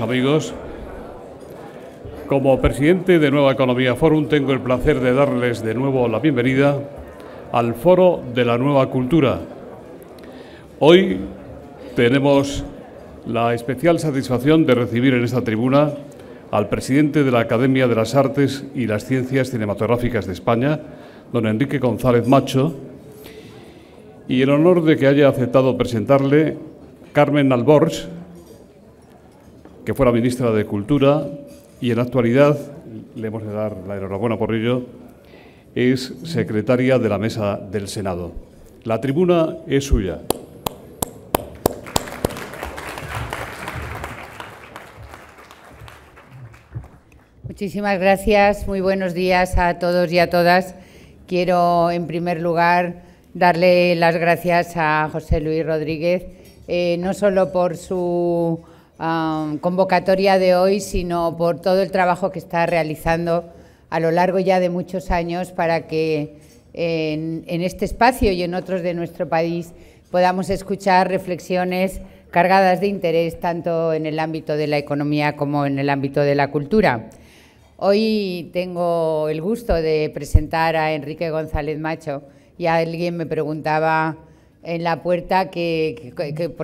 Amigos, como presidente de Nueva Economía Forum tengo el placer de darles de nuevo la bienvenida al Foro de la Nueva Cultura. Hoy tenemos la especial satisfacción de recibir en esta tribuna al presidente de la Academia de las Artes y las Ciencias Cinematográficas de España, don Enrique González Macho, y el honor de que haya aceptado presentarle Carmen Alborch, que fuera ministra de Cultura y en la actualidad, le hemos de dar la enhorabuena por ello, es secretaria de la Mesa del Senado. La tribuna es suya. Muchísimas gracias. Muy buenos días a todos y a todas. Quiero, en primer lugar, darle las gracias a José Luis Rodríguez, eh, no solo por su convocatoria de hoy, sino por todo el trabajo que está realizando a lo largo ya de muchos años para que en, este espacio y en otros de nuestro país podamos escuchar reflexiones cargadas de interés tanto en el ámbito de la economía como en el ámbito de la cultura. Hoy tengo el gusto de presentar a Enrique González Macho y alguien me preguntaba en la puerta por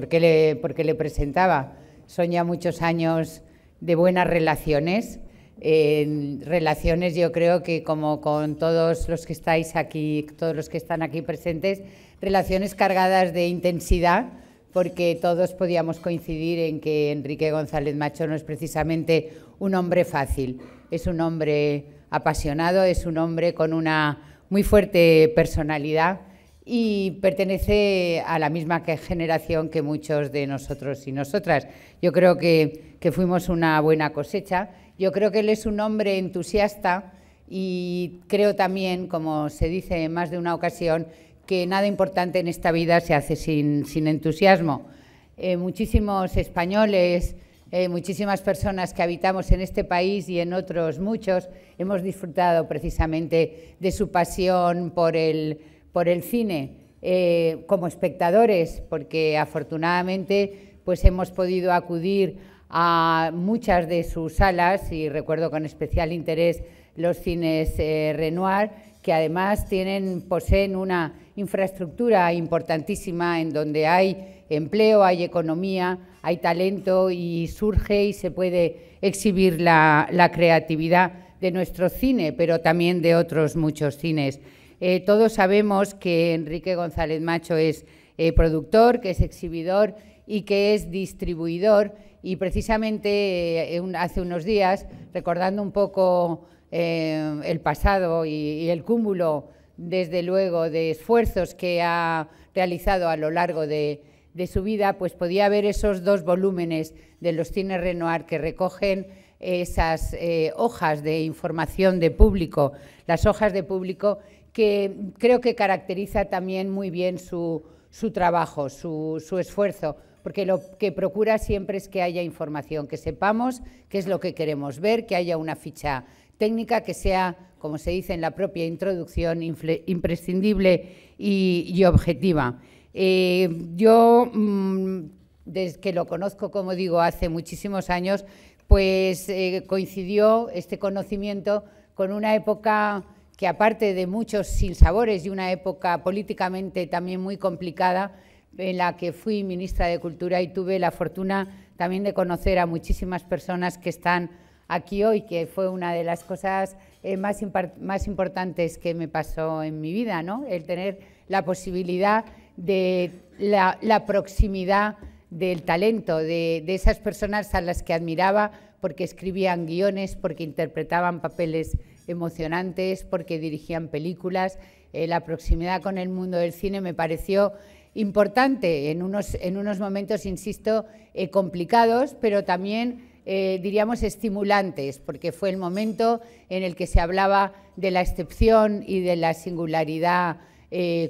qué le presentaba son ya muchos años de buenas relaciones. relaciones yo creo que como con todos los que estáis aquí, todos los que están aquí presentes, relaciones cargadas de intensidad, porque todos podíamos coincidir en que Enrique González Macho no es precisamente un hombre fácil, es un hombre apasionado, es un hombre con una muy fuerte personalidad y pertenece a la misma generación que muchos de nosotros y nosotras. Yo creo que, fuimos una buena cosecha. Yo creo que él es un hombre entusiasta y creo también, como se dice en más de una ocasión, que nada importante en esta vida se hace sin, sin entusiasmo. Eh, muchísimos españoles, eh, muchísimas personas que habitamos en este país y en otros muchos, hemos disfrutado precisamente de su pasión por el por el cine eh, como espectadores, porque afortunadamente pues hemos podido acudir a muchas de sus salas y recuerdo con especial interés los cines eh, Renoir, que además tienen, poseen una infraestructura importantísima en donde hay empleo, hay economía, hay talento y surge y se puede exhibir la creatividad de nuestro cine, pero también de otros muchos cines. Eh, todos sabemos que Enrique González Macho es eh, productor, que es exhibidor y que es distribuidor. Y precisamente eh, hace unos días, recordando un poco el pasado y, el cúmulo, desde luego, de esfuerzos que ha realizado a lo largo de, su vida, pues podía ver esos dos volúmenes de los cines Renoir que recogen esas hojas de información de público, las hojas de público que creo que caracteriza también muy bien su, trabajo, su, esfuerzo, porque lo que procura siempre es que haya información, que sepamos qué es lo que queremos ver, que haya una ficha técnica que sea, como se dice en la propia introducción, imprescindible y, objetiva. Eh, yo, mm, desde que lo conozco, como digo, hace muchísimos años, pues eh, coincidió este conocimiento con una época que aparte de muchos sinsabores y una época políticamente también muy complicada, en la que fui ministra de Cultura y tuve la fortuna también de conocer a muchísimas personas que están aquí hoy, que fue una de las cosas eh, más, más importantes que me pasó en mi vida, ¿no? El tener la posibilidad de la, proximidad del talento, de, de, esas personas a las que admiraba porque escribían guiones, porque interpretaban papeles emocionantes, porque dirigían películas. Eh, la proximidad con el mundo del cine me pareció importante en unos, en unos momentos, insisto, eh, complicados, pero también eh, diríamos estimulantes, porque fue el momento en el que se hablaba de la excepción y de la singularidad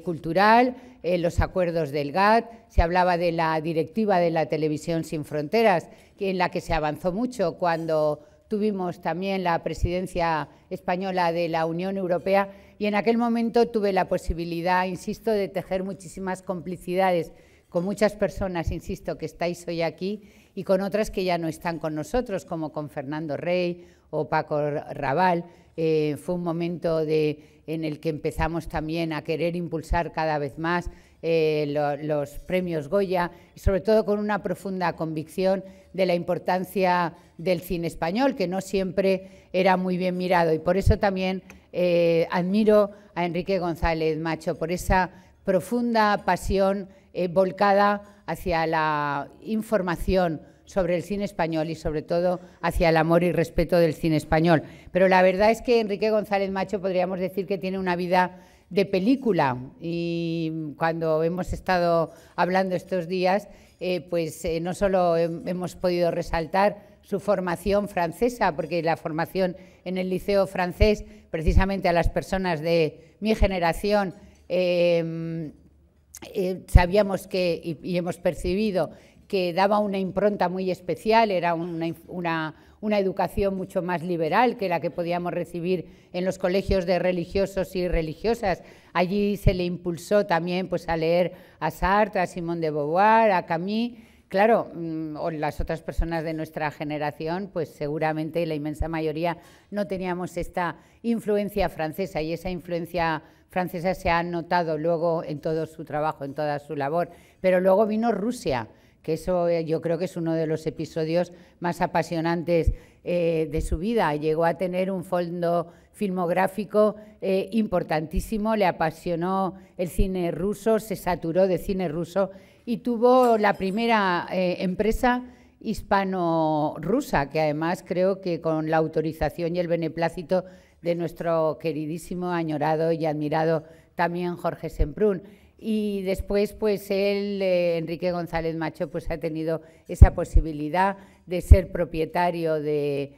cultural, los acuerdos del GATT, se hablaba de la directiva de la televisión sin fronteras, en la que se avanzó mucho cuando tuvimos también la presidencia española de la Unión Europea y en aquel momento tuve la posibilidad, insisto, de tejer muchísimas complicidades con muchas personas, insisto, que estáis hoy aquí y con otras que ya no están con nosotros, como con Fernando Rey o Paco Raval. Eh, fue un momento en el que empezamos también a querer impulsar cada vez más eh, los premios Goya y sobre todo con una profunda convicción de la importancia del cine español, que no siempre era muy bien mirado. Y por eso también eh, admiro a Enrique González Macho, por esa profunda pasión eh, volcada hacia la información sobre el cine español y sobre todo hacia el amor y respeto del cine español. Pero la verdad es que Enrique González Macho podríamos decir que tiene una vida de película. Y cuando hemos estado hablando estos días, eh, pues eh, no solo hemos podido resaltar su formación francesa, porque la formación en el liceo francés, precisamente a las personas de mi generación, em, eh, sabíamos que y hemos percibido que daba una impronta muy especial, era una, educación mucho más liberal que la que podíamos recibir en los colegios de religiosos y religiosas. Allí se le impulsó también pues, a leer a Sartre, a Simone de Beauvoir, a Camille Claro, mm, o las otras personas de nuestra generación, pues seguramente la inmensa mayoría no teníamos esta influencia francesa y esa influencia francesa se ha notado luego en todo su trabajo, en toda su labor. Pero luego vino Rusia, que eso eh, yo creo que es uno de los episodios más apasionantes eh, de su vida. Llegó a tener un fondo filmográfico eh, importantísimo, le apasionó el cine ruso, se saturó de cine ruso y tuvo la primera empresa hispano-rusa, que además creo que con la autorización y el beneplácito de nuestro queridísimo, añorado y admirado también Jorge Semprún y después pues él, eh, Enrique González Macho, pues ha tenido esa posibilidad de ser propietario de,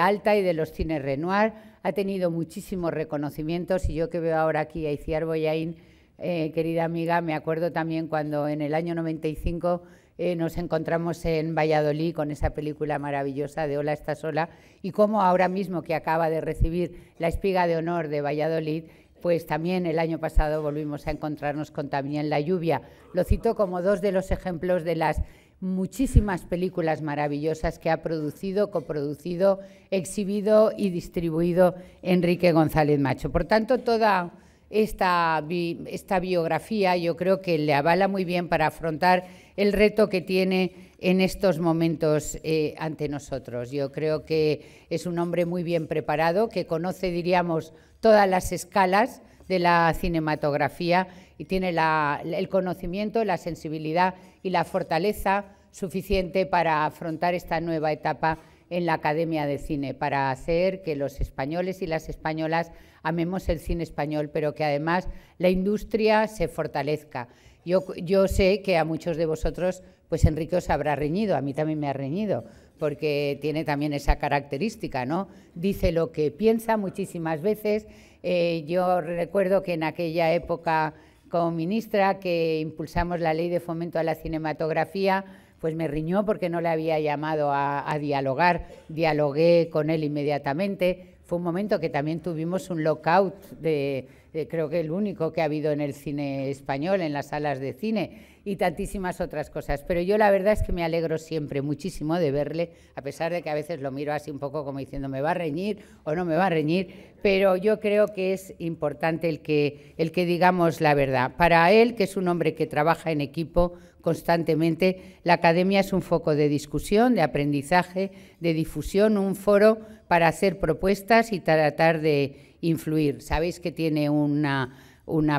Alta y de los cines Renoir, ha tenido muchísimos reconocimientos y yo que veo ahora aquí a Iciar Boyain, eh, querida amiga, me acuerdo también cuando en el año 95 eh, nos encontramos en Valladolid con esa película maravillosa de Hola, estás sola y cómo ahora mismo que acaba de recibir la espiga de honor de Valladolid, pues también el año pasado volvimos a encontrarnos con también la lluvia. Lo cito como dos de los ejemplos de las muchísimas películas maravillosas que ha producido, coproducido, exhibido y distribuido Enrique González Macho. Por tanto, toda esta, esta biografía yo creo que le avala muy bien para afrontar el reto que tiene en estos momentos eh, ante nosotros. Yo creo que es un hombre muy bien preparado, que conoce, diríamos, todas las escalas de la cinematografía y tiene el conocimiento, la sensibilidad y la fortaleza suficiente para afrontar esta nueva etapa en la Academia de Cine, para hacer que los españoles y las españolas amemos el cine español, pero que además la industria se fortalezca. yo sé que a muchos de vosotros pues Enrique os habrá reñido, a mí también me ha reñido, porque tiene también esa característica, ¿no? Dice lo que piensa muchísimas veces. Eh, yo recuerdo que en aquella época como ministra que impulsamos la ley de fomento a la cinematografía, pues me riñó porque no le había llamado a dialogar. Dialogué con él inmediatamente, un momento que también tuvimos un lockout, de, creo que el único que ha habido en el cine español, en las salas de cine y tantísimas otras cosas. Pero yo la verdad es que me alegro siempre muchísimo de verle, a pesar de que a veces lo miro así un poco como diciendo me va a reñir o no me va a reñir, pero yo creo que es importante el que, el que digamos la verdad. Para él, que es un hombre que trabaja en equipo, constantemente. La academia es un foco de discusión, de aprendizaje, de difusión, un foro para hacer propuestas y tratar de influir. Sabéis que tiene una,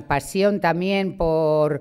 pasión también porque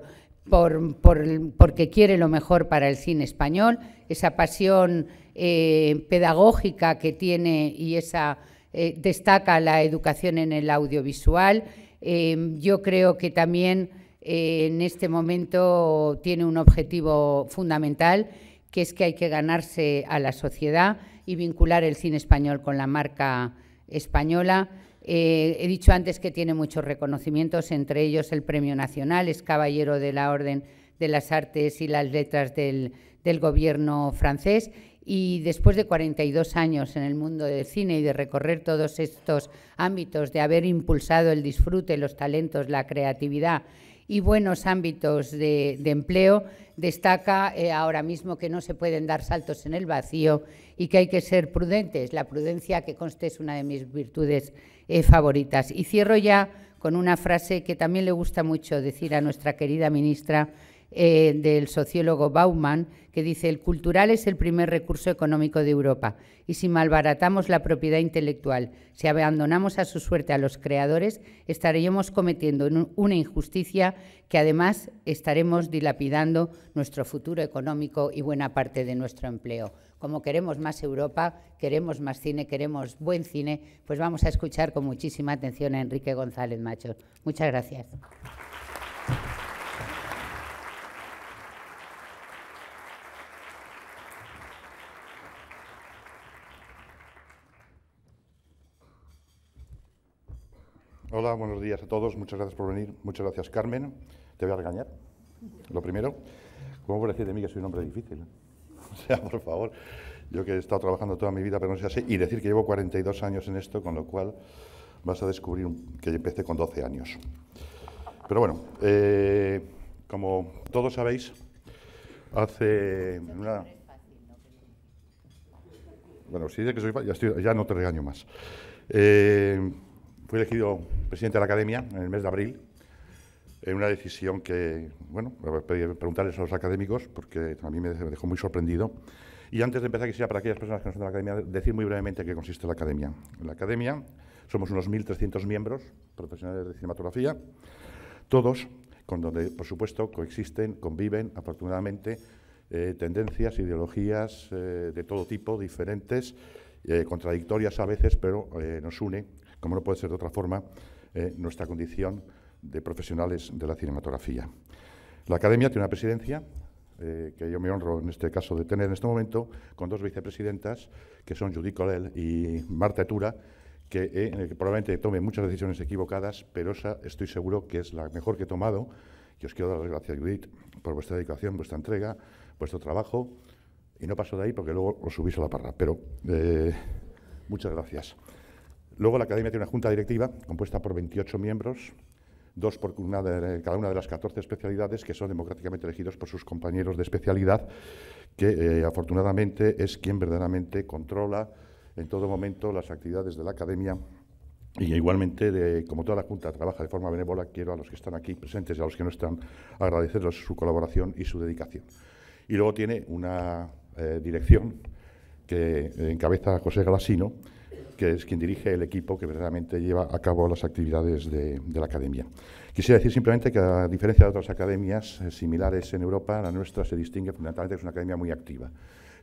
quiere lo mejor para el cine español, esa pasión eh, pedagógica que tiene y esa eh, destaca la educación en el audiovisual. Em, yo creo que también eh, en este momento tiene un objetivo fundamental, que es que hay que ganarse a la sociedad y vincular el cine español con la marca española. Eh, he dicho antes que tiene muchos reconocimientos, entre ellos el Premio Nacional, es Caballero de la Orden de las Artes y las Letras del, del gobierno francés. Y después de 42 años en el mundo del cine y de recorrer todos estos ámbitos, de haber impulsado el disfrute, los talentos, la creatividad y buenos ámbitos de, empleo, destaca eh, ahora mismo que no se pueden dar saltos en el vacío y que hay que ser prudentes. La prudencia, que conste, es una de mis virtudes eh, favoritas. Y cierro ya con una frase que también le gusta mucho decir a nuestra querida ministra eh, del sociólogo Baumann, que dice, el cultural es el primer recurso económico de Europa, y si malbaratamos la propiedad intelectual, si abandonamos a su suerte a los creadores, estaremos cometiendo una injusticia que además estaremos dilapidando nuestro futuro económico y buena parte de nuestro empleo. Como queremos más Europa, queremos más cine, queremos buen cine, pues vamos a escuchar con muchísima atención a Enrique González Macho. Muchas gracias. Hola, buenos días a todos. Muchas gracias por venir. Muchas gracias, Carmen. Te voy a regañar, lo primero. ¿Cómo por decir de mí que soy un hombre difícil? O sea, por favor, yo que he estado trabajando toda mi vida, pero no sé así, y decir que llevo 42 años en esto, con lo cual vas a descubrir que empecé con 12 años. Pero bueno, eh, como todos sabéis, hace Bueno, si dice que soy ya, ya no te regaño más. Eh, fui elegido presidente de la academia en el mes de abril, en una decisión que, bueno, voy pues a preguntarles a los académicos, porque a mí me dejó muy sorprendido. Y antes de empezar, quisiera para aquellas personas que no son de la academia decir muy brevemente qué consiste la academia. En la academia somos unos 1.300 miembros profesionales de cinematografía, todos con donde, por supuesto, coexisten, conviven, afortunadamente, eh, tendencias, ideologías eh, de todo tipo, diferentes, eh, contradictorias a veces, pero nos une como no puede ser de otra forma, eh, nuestra condición de profesionales de la cinematografía. La Academia tiene una presidencia, eh, que yo me honro en este caso de tener en este momento, con dos vicepresidentas, que son Judith Colel y Marta Etura, eh, que, probablemente tome muchas decisiones equivocadas, pero esa estoy seguro que es la mejor que he tomado. Y os quiero dar las gracias, Judith, por vuestra dedicación, vuestra entrega, vuestro trabajo. Y no paso de ahí porque luego os subís a la parra. Pero muchas gracias. Luego la Academia tiene una junta directiva compuesta por 28 miembros, dos por cada una de las 14 especialidades que son democráticamente elegidos por sus compañeros de especialidad, que eh, afortunadamente es quien verdaderamente controla en todo momento las actividades de la Academia. Y igualmente, como toda la Junta trabaja de forma benévola, quiero a los que están aquí presentes y a los que no están agradecerles su colaboración y su dedicación. Y luego tiene una eh, dirección que encabeza José Galasino, que es quien dirige el equipo que verdaderamente lleva a cabo las actividades de, la academia. Quisiera decir simplemente que, a diferencia de otras academias eh, similares en Europa, la nuestra se distingue fundamentalmente, es una academia muy activa.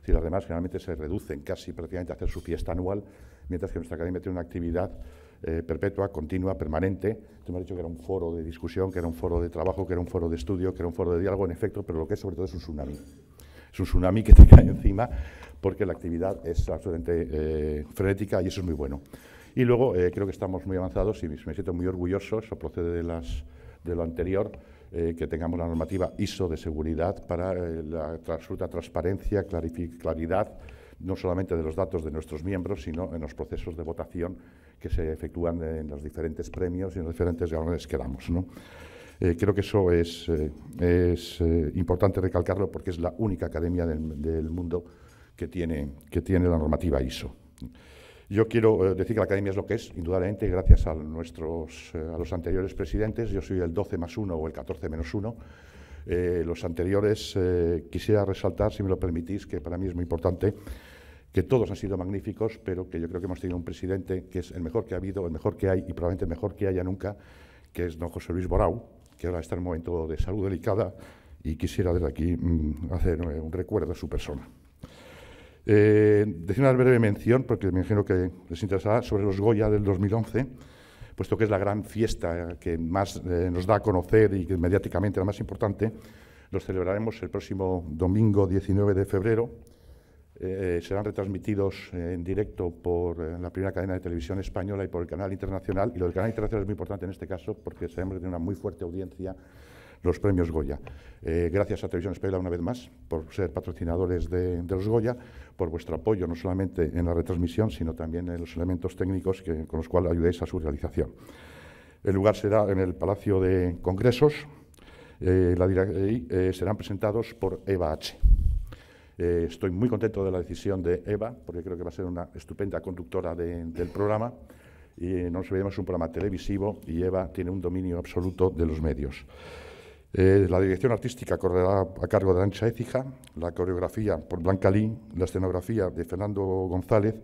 Si las demás generalmente se reducen casi prácticamente a hacer su fiesta anual, mientras que nuestra academia tiene una actividad eh, perpetua, continua, permanente. Tú me has dicho que era un foro de discusión, que era un foro de trabajo, que era un foro de estudio, que era un foro de diálogo, en efecto, pero lo que es sobre todo es un tsunami. Es un tsunami que te cae encima porque la actividad es absolutamente eh, frenética y eso es muy bueno. Y luego eh, creo que estamos muy avanzados y me siento muy orgulloso, eso procede de, lo anterior, eh, que tengamos la normativa ISO de seguridad para la absoluta transparencia, claridad, no solamente de los datos de nuestros miembros, sino en los procesos de votación que se efectúan en los diferentes premios y en los diferentes galones que damos. creo que eso es, importante recalcarlo porque es la única academia del, del mundo que tiene, que tiene la normativa ISO. Yo quiero eh, decir que la academia es lo que es, indudablemente, gracias a, nuestros, eh, a los anteriores presidentes. Yo soy el 12 más 1 o el 14 menos 1. Eh, los anteriores quisiera resaltar, si me lo permitís, que para mí es muy importante, que todos han sido magníficos, pero que yo creo que hemos tenido un presidente que es el mejor que ha habido, el mejor que hay y probablemente el mejor que haya nunca, que es don José Luis Borau, que ahora está en un momento de salud delicada y quisiera desde aquí mm, hacer un recuerdo a su persona. Eh, decir una breve mención, porque me imagino que les interesará, sobre los Goya del 2011, puesto que es la gran fiesta que más eh, nos da a conocer y que mediáticamente la más importante. Los celebraremos el próximo domingo 19 de febrero. Eh, eh, serán retransmitidos en directo por la primera cadena de televisión española y por el canal internacional. Y lo del canal internacional es muy importante en este caso porque sabemos que tiene una muy fuerte audiencia los premios Goya. Eh, gracias a Televisión Española una vez más por ser patrocinadores de, los Goya, por vuestro apoyo no solamente en la retransmisión, sino también en los elementos técnicos que, con los cuales ayudéis a su realización. El lugar será en el Palacio de Congresos eh, eh, serán presentados por Eva H. estoy muy contento de la decisión de Eva, porque creo que va a ser una estupenda conductora del programa. Y no nos un programa televisivo y Eva tiene un dominio absoluto de los medios. Eh, la dirección artística correrá a cargo de Ancha Écija, la coreografía por Blanca Lin, la escenografía de Fernando González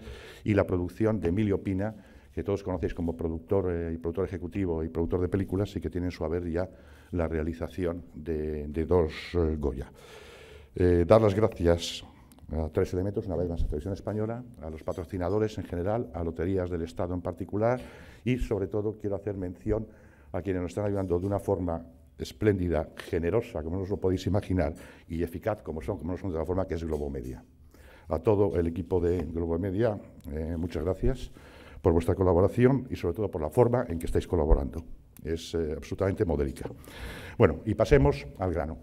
y la producción de Emilio Pina, que todos conocéis como productor eh, y productor ejecutivo y productor de películas y que tiene en su haber ya la realización de, dos eh, Goya. dar las gracias a tres elementos, una vez más a Televisión Española, a los patrocinadores en general, a Loterías del Estado en particular y sobre todo quiero hacer mención a quienes nos están ayudando de una forma espléndida, generosa, como no os lo podéis imaginar, y eficaz, como son, como no son de la forma que es Globo Media. A todo el equipo de Globo Media, eh, muchas gracias por vuestra colaboración y sobre todo por la forma en que estáis colaborando. Es eh, absolutamente modélica. Bueno, y pasemos al grano.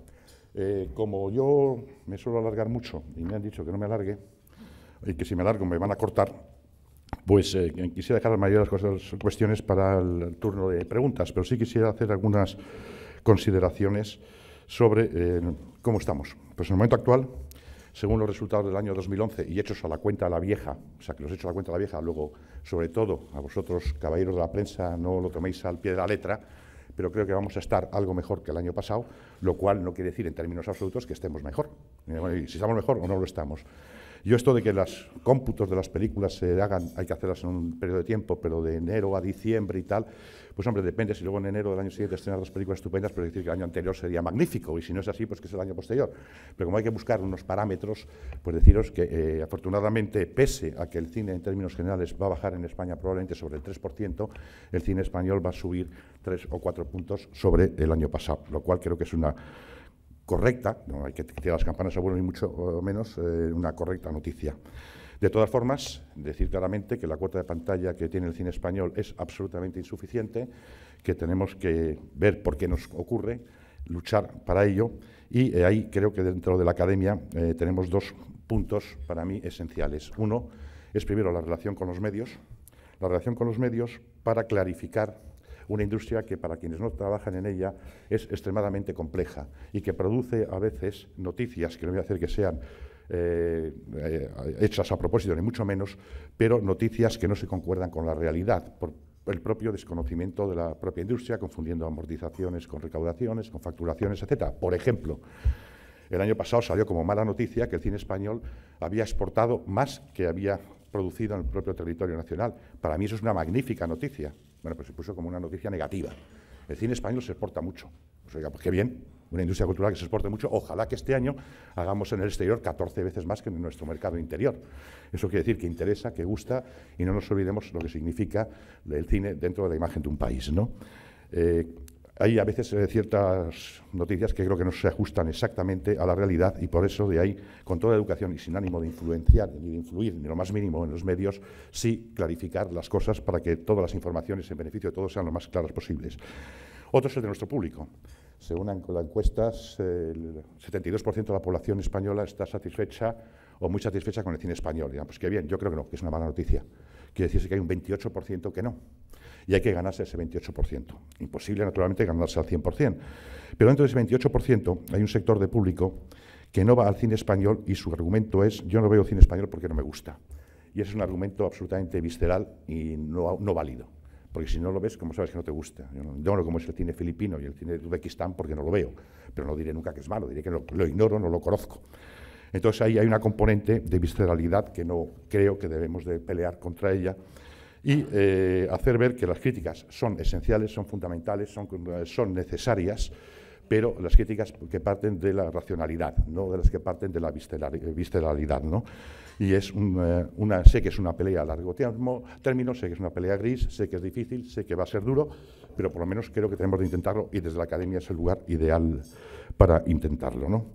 Eh, como yo me suelo alargar mucho y me han dicho que no me alargue, y que si me alargo me van a cortar, pues quisiera dejar la mayoría de las cuestiones para el turno de preguntas, pero sí quisiera hacer algunas consideraciones sobre eh, cómo estamos. Pues en el momento actual, según los resultados del año 2011 y hechos a la cuenta de la vieja, o sea, que los hechos a la cuenta de la vieja, luego, sobre todo, a vosotros, caballeros de la prensa, no lo toméis al pie de la letra, pero creo que vamos a estar algo mejor que el año pasado, lo cual no quiere decir en términos absolutos que estemos mejor. si estamos mejor o no lo estamos. Yo esto de que los cómputos de las películas se hagan, hay que hacerlas en un periodo de tiempo, pero de enero a diciembre y tal, pues hombre, depende, si luego en enero del año siguiente estrenar dos películas estupendas, pero decir que el año anterior sería magnífico, y si no es así, pues que es el año posterior. Pero como hay que buscar unos parámetros, pues deciros que eh, afortunadamente, pese a que el cine en términos generales va a bajar en España probablemente sobre el 3%, el cine español va a subir 3 o 4 puntos sobre el año pasado, lo cual creo que es una correcta, no hay que tirar las campanas a vuelo ni mucho menos, eh, una correcta noticia. De todas formas, decir claramente que la cuota de pantalla que tiene el cine español es absolutamente insuficiente, que tenemos que ver por qué nos ocurre, luchar para ello, y eh, ahí creo que dentro de la academia eh, tenemos dos puntos para mí esenciales. Uno es primero la relación con los medios, la relación con los medios para clarificar una industria que para quienes no trabajan en ella es extremadamente compleja y que produce a veces noticias, que no voy a hacer que sean eh, eh, hechas a propósito, ni mucho menos, pero noticias que no se concuerdan con la realidad, por el propio desconocimiento de la propia industria, confundiendo amortizaciones con recaudaciones, con facturaciones, etcétera. Por ejemplo, el año pasado salió como mala noticia que el cine español había exportado más que había producido en el propio territorio nacional. Para mí eso es una magnífica noticia, bueno, pues se puso como una noticia negativa. El cine español se exporta mucho. Pues oiga, pues qué bien, una industria cultural que se exporte mucho. Ojalá que este año hagamos en el exterior 14 veces más que en nuestro mercado interior. Eso quiere decir que interesa, que gusta y no nos olvidemos lo que significa el cine dentro de la imagen de un país, ¿no? Eh, hay a veces eh, ciertas noticias que creo que no se ajustan exactamente a la realidad y por eso de ahí, con toda educación y sin ánimo de influenciar ni de influir ni lo más mínimo en los medios, sí clarificar las cosas para que todas las informaciones en beneficio de todos sean lo más claras posibles. Otro es el de nuestro público. Según las encuestas, el 72% de la población española está satisfecha o muy satisfecha con el cine español. pues qué bien, yo creo que no, que es una mala noticia. Quiere decirse que hay un 28% que no y hay que ganarse ese 28%. Imposible, naturalmente, ganarse al 100%. Pero dentro de ese 28% hay un sector de público que no va al cine español y su argumento es yo no veo cine español porque no me gusta. Y ese es un argumento absolutamente visceral y no, no válido. Porque si no lo ves, ¿cómo sabes que no te gusta? Yo no, lo como es el cine filipino y el cine de Uzbekistán porque no lo veo. Pero no diré nunca que es malo, diré que lo, lo ignoro, no lo conozco. Entonces ahí hay una componente de visceralidad que no creo que debemos de pelear contra ella y eh, hacer ver que las críticas son esenciales, son fundamentales, son, eh, son necesarias, pero las críticas que parten de la racionalidad, no de las que parten de la eh, visceralidad. ¿no? Y es una, sé que es una pelea a largo término, sé que es una pelea gris, sé que es difícil, sé que va a ser duro, pero por lo menos creo que tenemos que intentarlo y desde la academia es el lugar ideal para intentarlo. ¿no?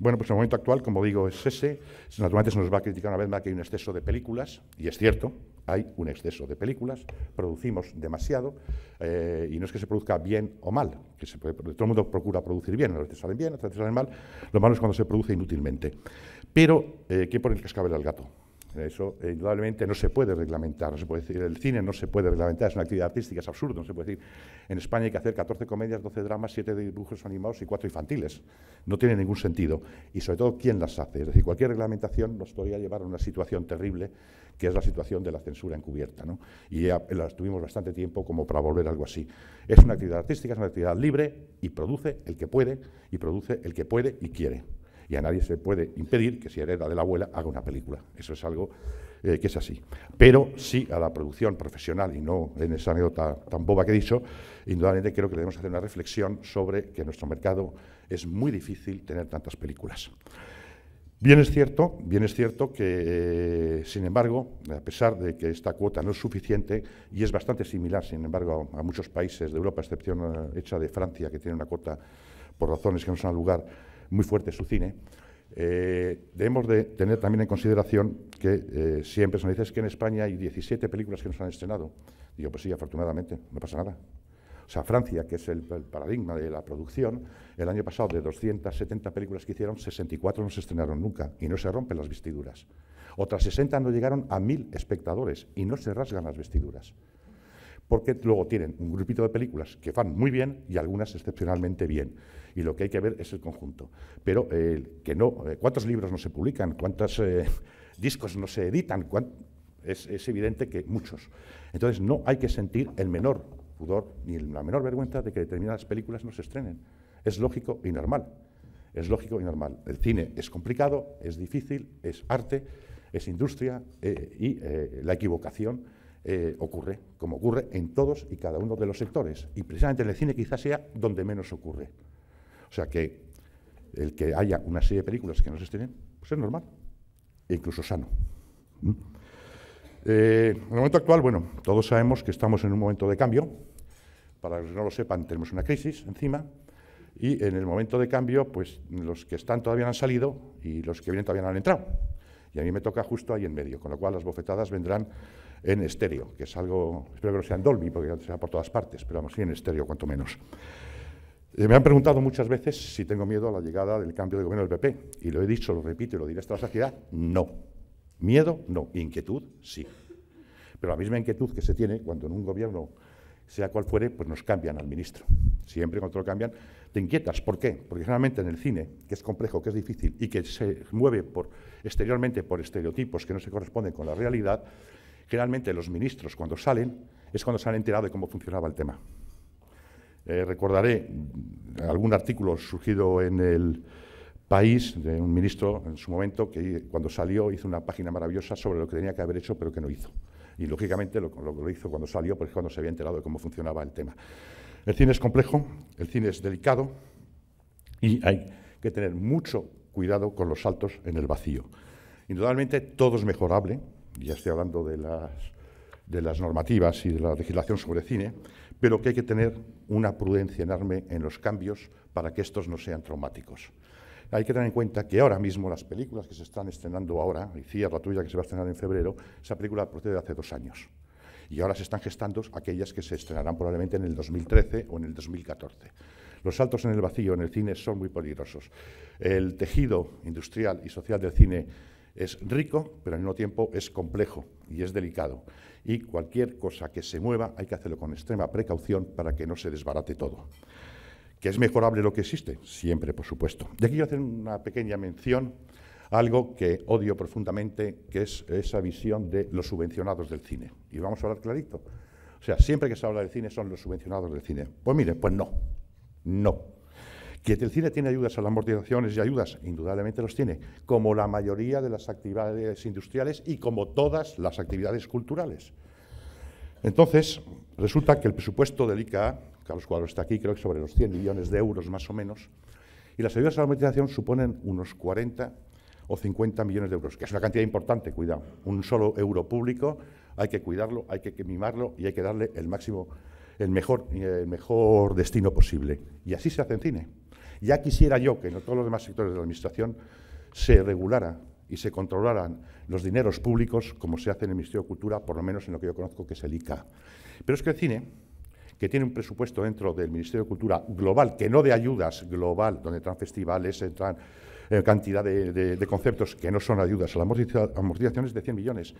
Bueno, pues en el momento actual, como digo, es ese. Naturalmente se nos va a criticar una vez más que hay un exceso de películas, y es cierto, hay un exceso de películas, producimos demasiado, eh, y no es que se produzca bien o mal, que se todo el mundo procura producir bien, a veces salen bien, a veces salen mal, lo malo es cuando se produce inútilmente. Pero, eh, ¿qué por el cascabel al gato? Eso indudablemente no se puede reglamentar, no se puede decir, el cine no se puede reglamentar, es una actividad artística, es absurdo, no se puede decir. En España hay que hacer 14 comedias, 12 dramas, 7 dibujos animados y 4 infantiles. No tiene ningún sentido. Y sobre todo, ¿quién las hace? Es decir, cualquier reglamentación nos podría llevar a una situación terrible, que es la situación de la censura encubierta. ¿no? Y ya la tuvimos bastante tiempo como para volver algo así. Es una actividad artística, es una actividad libre y produce el que puede, y produce el que puede y quiere. Y a nadie se puede impedir que si hereda de la abuela haga una película. Eso es algo eh, que es así. Pero sí a la producción profesional, y no en esa anécdota tan boba que he dicho, indudablemente creo que debemos hacer una reflexión sobre que en nuestro mercado es muy difícil tener tantas películas. Bien es cierto, bien es cierto que, eh, sin embargo, a pesar de que esta cuota no es suficiente y es bastante similar, sin embargo, a, muchos países de Europa, excepción eh, hecha de Francia, que tiene una cuota por razones que no son al lugar, muy fuerte su cine, eh, debemos de tener también en consideración que eh, siempre se nos dice que en España hay 17 películas que se han estrenado. Digo, pues sí, afortunadamente, no pasa nada. O sea, Francia, que es el, el, paradigma de la producción, el año pasado de 270 películas que hicieron, 64 no se estrenaron nunca y no se rompen las vestiduras. Otras 60 no llegaron a mil espectadores y no se rasgan las vestiduras. Porque luego tienen un grupito de películas que van muy bien y algunas excepcionalmente bien y lo que hay que ver es el conjunto. Pero eh, que no, eh, cuántos libros no se publican, cuántos eh, discos no se editan, es, evidente que muchos. Entonces no hay que sentir el menor pudor ni la menor vergüenza de que determinadas películas no se estrenen. Es lógico y normal. Es lógico y normal. El cine es complicado, es difícil, es arte, es industria y la equivocación ocurre, como ocurre en todos y cada uno de los sectores. Y precisamente en el cine quizás sea donde menos ocurre. O sea que el que haya una serie de películas que no se estrenen, pues es normal, e incluso sano. ¿Mm? Eh, en el momento actual, bueno, todos sabemos que estamos en un momento de cambio. Para los que no lo sepan, tenemos una crisis encima. Y en el momento de cambio, pues los que están todavía han salido y los que vienen todavía no han entrado. Y a mí me toca justo ahí en medio, con lo cual las bofetadas vendrán en estéreo, que es algo, espero que no sea en Dolby, porque sea por todas partes, pero vamos, sí en estéreo, cuanto menos. Eh, me han preguntado muchas veces si tengo miedo a la llegada del cambio de gobierno del PP. Y lo he dicho, lo repito y lo diré hasta la saciedad, no. Miedo, no. Inquietud, sí. Pero la misma inquietud que se tiene cuando en un gobierno, sea cual fuere, pues nos cambian al ministro. Siempre cuando lo cambian, te inquietas. ¿Por qué? Porque generalmente en el cine, que es complejo, que es difícil y que se mueve por, exteriormente por estereotipos que no se corresponden con la realidad, generalmente los ministros cuando salen es cuando se han enterado de cómo funcionaba el tema. Eh, recordaré algún artículo surgido en el país de un ministro en su momento que cuando salió hizo una página maravillosa sobre lo que tenía que haber hecho pero que no hizo. Y lógicamente lo, hizo cuando salió es cuando se había enterado de cómo funcionaba el tema. El cine es complejo, el cine es delicado y hay que tener mucho cuidado con los saltos en el vacío. Indudablemente todo es mejorable, ya estoy hablando de las normativas y de la legislación sobre cine, pero que hay que tener una prudencia enorme en los cambios para que estos no sean traumáticos. Hay que tener en cuenta que ahora mismo las películas que se están estrenando ahora, y la tuya que se va a estrenar en febrero, esa película procede de hace dos años. Y ahora se están gestando aquellas que se estrenarán probablemente en el 2013 o en el 2014. Los saltos en el vacío en el cine son muy peligrosos. El tejido industrial y social del cine es rico, pero al mismo tiempo es complejo y es delicado. Y cualquier cosa que se mueva hay que hacerlo con extrema precaución para que no se desbarate todo. ¿Que es mejorable lo que existe? Siempre, por supuesto. Y aquí quiero hacer una pequeña mención algo que odio profundamente, que es esa visión de los subvencionados del cine. Y vamos a hablar clarito. O sea, siempre que se habla de cine son los subvencionados del cine. Pues mire, pues no, no. Que el cine tiene ayudas a las amortizaciones y ayudas, indudablemente los tiene, como la mayoría de las actividades industriales y como todas las actividades culturales. Entonces, resulta que el presupuesto del ICA, Carlos Cuadro está aquí, creo que sobre los 100 millones de euros más o menos, y las ayudas a la amortización suponen unos 40 o 50 millones de euros, que es una cantidad importante, cuidado. Un solo euro público hay que cuidarlo, hay que mimarlo y hay que darle el máximo, el mejor, el mejor destino posible. Y así se hace en cine. Ya quisiera yo que en todos los demás sectores de la Administración se regulara y se controlaran los dineros públicos como se hace en el Ministerio de Cultura, por lo menos en lo que yo conozco, que es el ICA. Pero es que el cine, que tiene un presupuesto dentro del Ministerio de Cultura global, que no de ayudas, global, donde entran festivales, entran eh, cantidad de, conceptos que no son ayudas, a las amortizaciones de 100 millones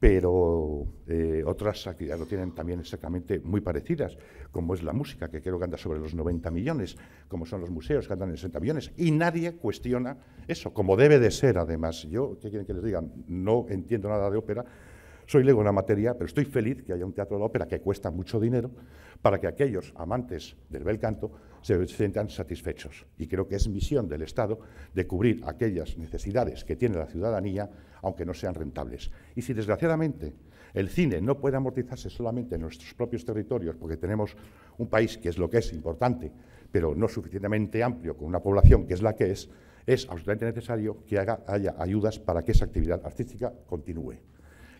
pero eh, otras actividades lo tienen también exactamente muy parecidas, como es la música, que creo que anda sobre los 90 millones, como son los museos, que andan en 60 millones, y nadie cuestiona eso, como debe de ser además. Yo, ¿qué quieren que les diga? No entiendo nada de ópera, soy lego en la materia, pero estoy feliz que haya un teatro de ópera que cuesta mucho dinero para que aquellos amantes del bel canto se sientan satisfechos. Y creo que es misión del Estado de cubrir aquellas necesidades que tiene la ciudadanía aunque no sean rentables. Y si desgraciadamente el cine no puede amortizarse solamente en nuestros propios territorios, porque tenemos un país que es lo que es importante, pero no suficientemente amplio, con una población que es la que es, es absolutamente necesario que haya ayudas para que esa actividad artística continúe.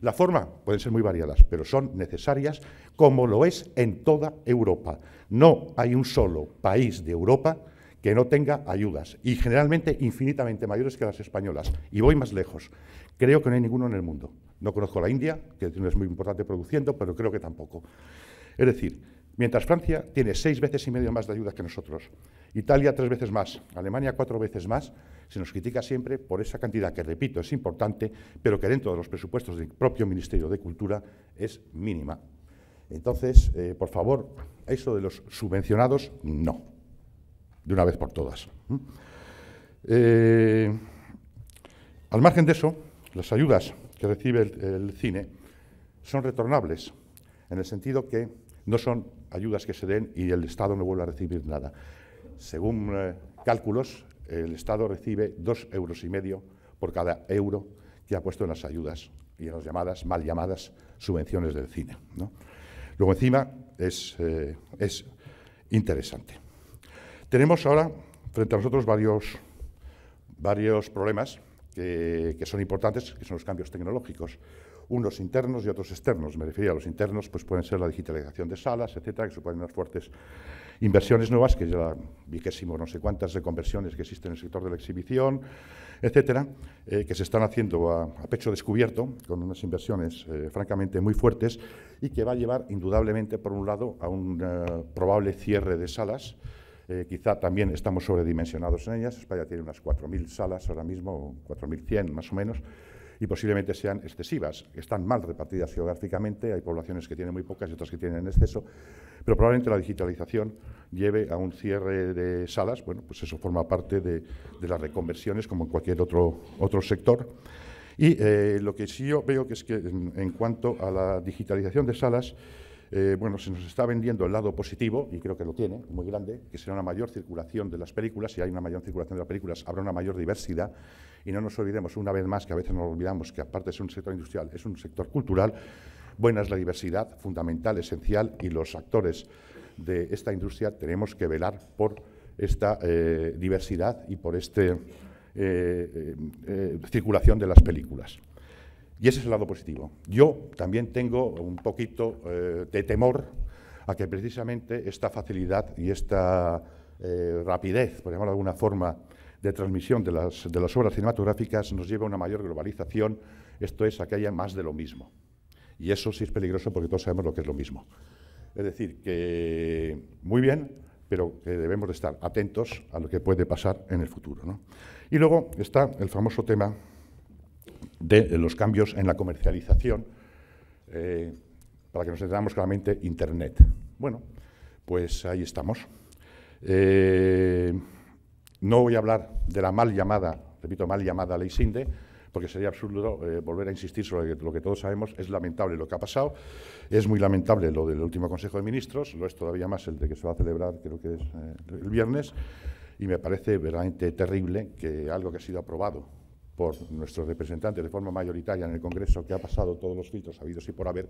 La forma pueden ser muy variadas, pero son necesarias como lo es en toda Europa. No hay un solo país de Europa que no tenga ayudas y generalmente infinitamente mayores que las españolas. Y voy más lejos. Creo que no hay ninguno en el mundo. No conozco la India, que es muy importante produciendo, pero creo que tampoco. Es decir, mientras Francia tiene seis veces y medio más de ayudas que nosotros, Italia tres veces más, Alemania cuatro veces más, se nos critica siempre por esa cantidad que, repito, es importante, pero que dentro de los presupuestos del propio Ministerio de Cultura es mínima. Entonces, eh, por favor, eso de los subvencionados, no de una vez por todas. Eh, al margen de eso, las ayudas que recibe el, cine son retornables, en el sentido que no son ayudas que se den y el Estado no vuelve a recibir nada. Según eh, cálculos, el Estado recibe dos euros y medio por cada euro que ha puesto en las ayudas y en las llamadas, mal llamadas, subvenciones del cine. Luego encima es eh, interesante. Tenemos ahora frente a nosotros varios, problemas que, son importantes, que son los cambios tecnológicos, unos internos y otros externos. Me refería a los internos, pues pueden ser la digitalización de salas, etcétera, que suponen unas fuertes inversiones nuevas, que ya vi que vigésimo no sé cuántas reconversiones que existen en el sector de la exhibición, etcétera, eh, que se están haciendo a, pecho descubierto, con unas inversiones eh, francamente muy fuertes y que va a llevar indudablemente, por un lado, a un eh, probable cierre de salas, eh, quizá también estamos sobredimensionados en ellas. España tiene unas 4.000 salas ahora mismo, 4.100 más o menos, y posiblemente sean excesivas. Están mal repartidas geográficamente, hay poblaciones que tienen muy pocas y otras que tienen en exceso, pero probablemente la digitalización lleve a un cierre de salas. Bueno, pues eso forma parte de, las reconversiones, como en cualquier otro, sector. Y eh, lo que sí yo veo que es que en cuanto a la digitalización de salas, eh, bueno, se nos está vendiendo el lado positivo, y creo que lo tiene, muy grande, que será una mayor circulación de las películas. Si hay una mayor circulación de las películas, habrá una mayor diversidad. Y no nos olvidemos, una vez más, que a veces nos olvidamos que aparte de ser un sector industrial, es un sector cultural. Buena es la diversidad, fundamental, esencial, y los actores de esta industria tenemos que velar por esta eh, diversidad y por esta eh, circulación de las películas. Y ese es el lado positivo. Yo también tengo un poquito eh, de temor a que precisamente esta facilidad y esta eh, rapidez, por llamarlo de alguna forma, de transmisión de las, de las obras cinematográficas nos lleve a una mayor globalización, esto es, a que haya más de lo mismo. Y eso sí es peligroso porque todos sabemos lo que es lo mismo. Es decir, que muy bien, pero que debemos de estar atentos a lo que puede pasar en el futuro. ¿no? Y luego está el famoso tema de, los cambios en la comercialización, eh, para que nos entendamos claramente, Internet. Bueno, pues ahí estamos. Eh, no voy a hablar de la mal llamada, repito, mal llamada ley SINDE, porque sería absurdo eh, volver a insistir sobre lo que todos sabemos. Es lamentable lo que ha pasado, es muy lamentable lo del último Consejo de Ministros, lo es todavía más el de que se va a celebrar, creo que es el viernes, y me parece verdaderamente terrible que algo que ha sido aprobado por nuestros representantes de forma mayoritaria en el Congreso, que ha pasado todos los filtros habidos y por haber,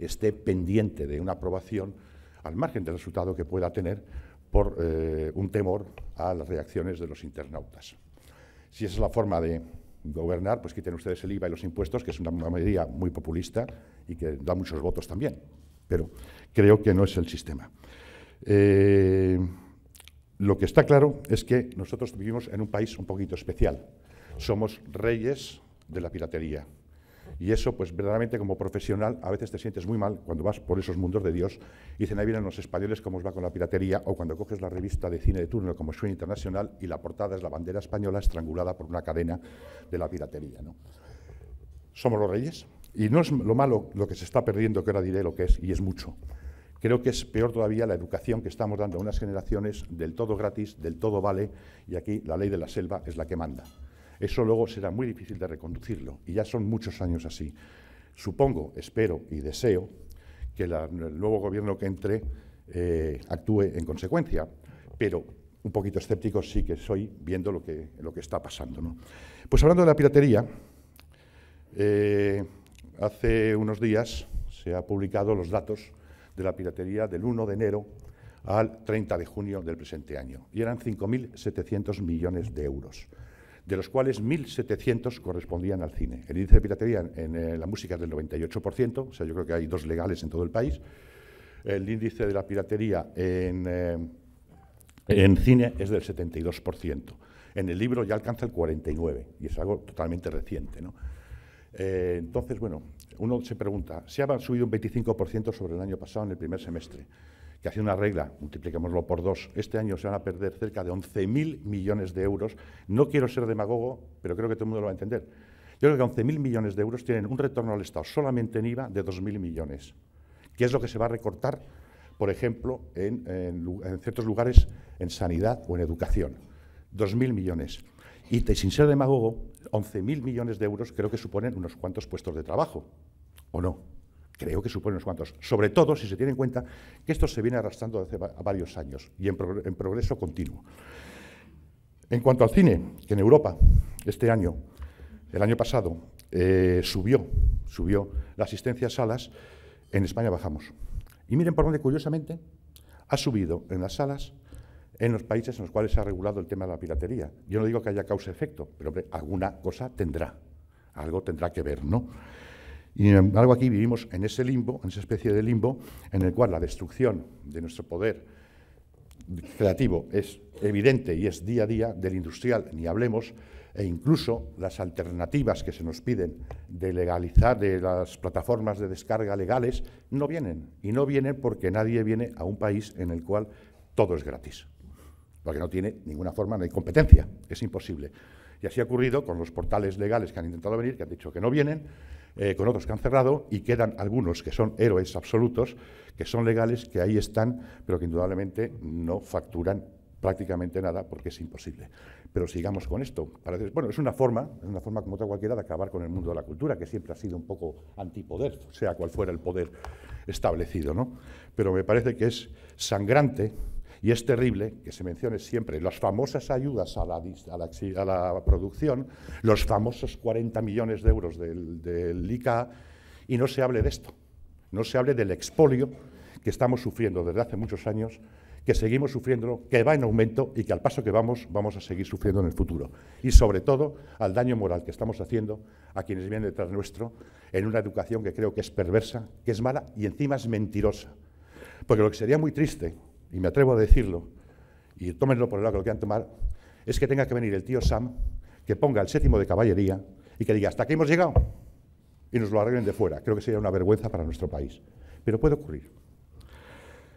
esté pendiente de una aprobación al margen del resultado que pueda tener por eh, un temor a las reacciones de los internautas. Si esa es la forma de gobernar, pues quiten ustedes el IVA y los impuestos, que es una medida muy populista y que da muchos votos también, pero creo que no es el sistema. Eh, lo que está claro es que nosotros vivimos en un país un poquito especial, somos reyes de la piratería. Y eso, pues verdaderamente como profesional, a veces te sientes muy mal cuando vas por esos mundos de Dios. Y dicen, ahí vienen los españoles cómo os va con la piratería, o cuando coges la revista de cine de turno como Swing Internacional y la portada es la bandera española estrangulada por una cadena de la piratería. Somos los reyes. Y no es lo malo lo que se está perdiendo, que ahora diré lo que es, y es mucho. Creo que es peor todavía la educación que estamos dando a unas generaciones del todo gratis, del todo vale, y aquí la ley de la selva es la que manda. Eso luego será muy difícil de reconducirlo y ya son muchos años así. Supongo, espero y deseo que el nuevo gobierno que entre eh, actúe en consecuencia, pero un poquito escéptico sí que soy viendo lo que, lo que está pasando. Pues hablando de la piratería, eh, hace unos días se han publicado los datos de la piratería del 1 de enero al 30 de junio del presente año y eran 5.700 millones de euros de los cuales 1.700 correspondían al cine. El índice de piratería en, eh, la música es del 98%, o sea, yo creo que hay dos legales en todo el país. El índice de la piratería en, eh, cine es del 72%. En el libro ya alcanza el 49% y es algo totalmente reciente. ¿no? Eh, entonces, bueno, uno se pregunta, se ha subido un 25% sobre el año pasado en el primer semestre que hace una regla, multipliquémoslo por dos, este año se van a perder cerca de 11.000 millones de euros. No quiero ser demagogo, pero creo que todo el mundo lo va a entender. Yo creo que 11.000 millones de euros tienen un retorno al Estado solamente en IVA de 2.000 millones, que es lo que se va a recortar, por ejemplo, en, ciertos lugares en sanidad o en educación. 2.000 millones. Y sin ser demagogo, 11.000 millones de euros creo que suponen unos cuantos puestos de trabajo, ¿o no? creo que supone unos cuantos, sobre todo si se tiene en cuenta que esto se viene arrastrando desde varios años y en, progreso continuo. En cuanto al cine, que en Europa este año, el año pasado, eh, subió, subió la asistencia a salas, en España bajamos. Y miren por dónde, curiosamente, ha subido en las salas en los países en los cuales se ha regulado el tema de la piratería. Yo no digo que haya causa-efecto, pero alguna cosa tendrá, algo tendrá que ver, ¿no? Y sin embargo aquí vivimos en ese limbo, en esa especie de limbo, en el cual la destrucción de nuestro poder creativo es evidente y es día a día, del industrial ni hablemos, e incluso las alternativas que se nos piden de legalizar de las plataformas de descarga legales no vienen. Y no vienen porque nadie viene a un país en el cual todo es gratis. Porque no tiene ninguna forma, de competencia, es imposible. Y así ha ocurrido con los portales legales que han intentado venir, que han dicho que no vienen, eh, con otros que han cerrado y quedan algunos que son héroes absolutos, que son legales, que ahí están, pero que indudablemente no facturan prácticamente nada porque es imposible. Pero sigamos con esto. bueno, es una forma, es una forma como otra cualquiera de acabar con el mundo de la cultura, que siempre ha sido un poco antipoder, sea cual fuera el poder establecido, ¿no? Pero me parece que es sangrante y es terrible que se mencione siempre las famosas ayudas a la, producción, los famosos 40 millones de euros del, del ICA, y no se hable de esto, no se hable del expolio que estamos sufriendo desde hace muchos años que seguimos sufriendo, que va en aumento y que al paso que vamos vamos a seguir sufriendo en el futuro. Y sobre todo al daño moral que estamos haciendo a quienes vienen detrás nuestro en una educación que creo que es perversa, que es mala y encima es mentirosa. Porque lo que sería muy triste y me atrevo a decirlo, y tómenlo por el lado que lo quieran tomar, es que tenga que venir el tío Sam, que ponga el séptimo de caballería y que diga, hasta aquí hemos llegado, y nos lo arreglen de fuera. Creo que sería una vergüenza para nuestro país. Pero puede ocurrir.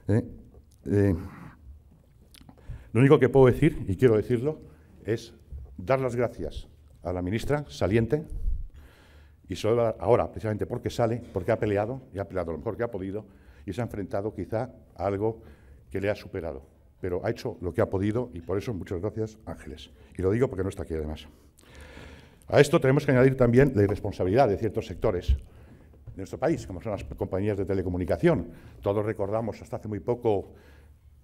¿Eh? Eh, lo único que puedo decir, y quiero decirlo, es dar las gracias a la ministra saliente, y solo ahora, precisamente porque sale, porque ha peleado, y ha peleado lo mejor que ha podido, y se ha enfrentado quizá a algo que le ha superado. Pero ha hecho lo que ha podido y por eso muchas gracias, Ángeles. Y lo digo porque no está aquí además. A esto tenemos que añadir también la irresponsabilidad de ciertos sectores de nuestro país, como son las compañías de telecomunicación. Todos recordamos hasta hace muy poco,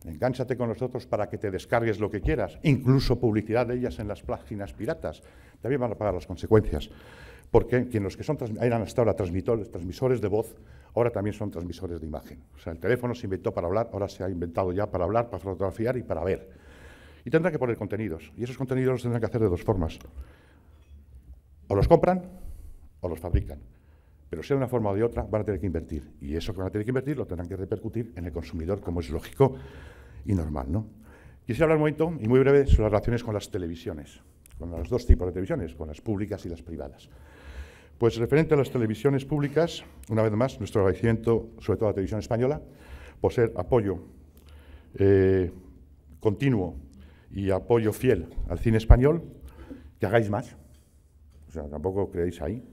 engánchate con nosotros para que te descargues lo que quieras, incluso publicidad de ellas en las páginas piratas. También van a pagar las consecuencias, porque quien los que son, eran hasta ahora transmisores de voz ahora también son transmisores de imagen. O sea, el teléfono se inventó para hablar, ahora se ha inventado ya para hablar, para fotografiar y para ver. Y tendrán que poner contenidos. Y esos contenidos los tendrán que hacer de dos formas. O los compran o los fabrican. Pero sea de una forma o de otra, van a tener que invertir. Y eso que van a tener que invertir lo tendrán que repercutir en el consumidor, como es lógico y normal. ¿no? Quisiera hablar un momento, y muy breve, sobre las relaciones con las televisiones, con los dos tipos de televisiones, con las públicas y las privadas. Pues referente a las televisiones públicas, una vez más, nuestro agradecimiento, sobre todo a la televisión española, por ser apoyo eh, continuo y apoyo fiel al cine español, que hagáis más, o sea, tampoco creéis ahí,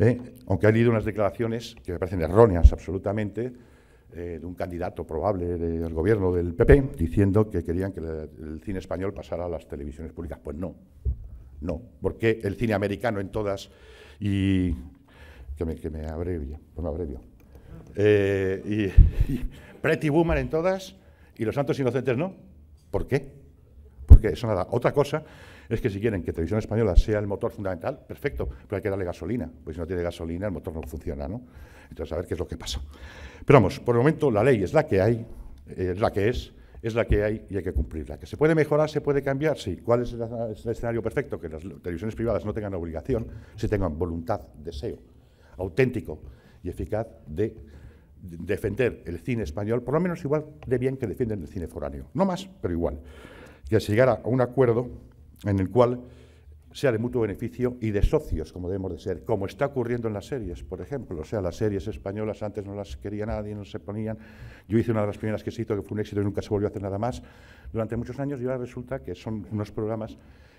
¿eh? aunque ha habido unas declaraciones que me parecen erróneas absolutamente, eh, de un candidato probable del gobierno del PP, diciendo que querían que el cine español pasara a las televisiones públicas. Pues no, no, porque el cine americano en todas y que me, que pues me abrevio. Ah. Eh, y, Pretty Woman en todas y Los Santos Inocentes no. ¿Por qué? Porque eso nada. Otra cosa es que si quieren que Televisión Española sea el motor fundamental, perfecto, pero hay que darle gasolina, porque si no tiene gasolina el motor no funciona, ¿no? Entonces, a ver qué es lo que pasa. Pero vamos, por el momento la ley es la que hay, eh, es la que es, es la que hay y hay que cumplirla. ¿Que se puede mejorar, se puede cambiar? Sí. ¿Cuál es el escenario perfecto? Que las televisiones privadas no tengan obligación, si tengan voluntad, deseo auténtico y eficaz de defender el cine español, por lo menos igual de bien que defienden el cine foráneo. No más, pero igual. Que se llegara a un acuerdo en el cual sea de mutuo beneficio y de socios, como debemos de ser, como está ocurriendo en las series, por ejemplo. O sea, las series españolas antes no las quería nadie, no se ponían. Yo hice una de las primeras que se hizo, que fue un éxito y nunca se volvió a hacer nada más durante muchos años, y ahora resulta que son unos programas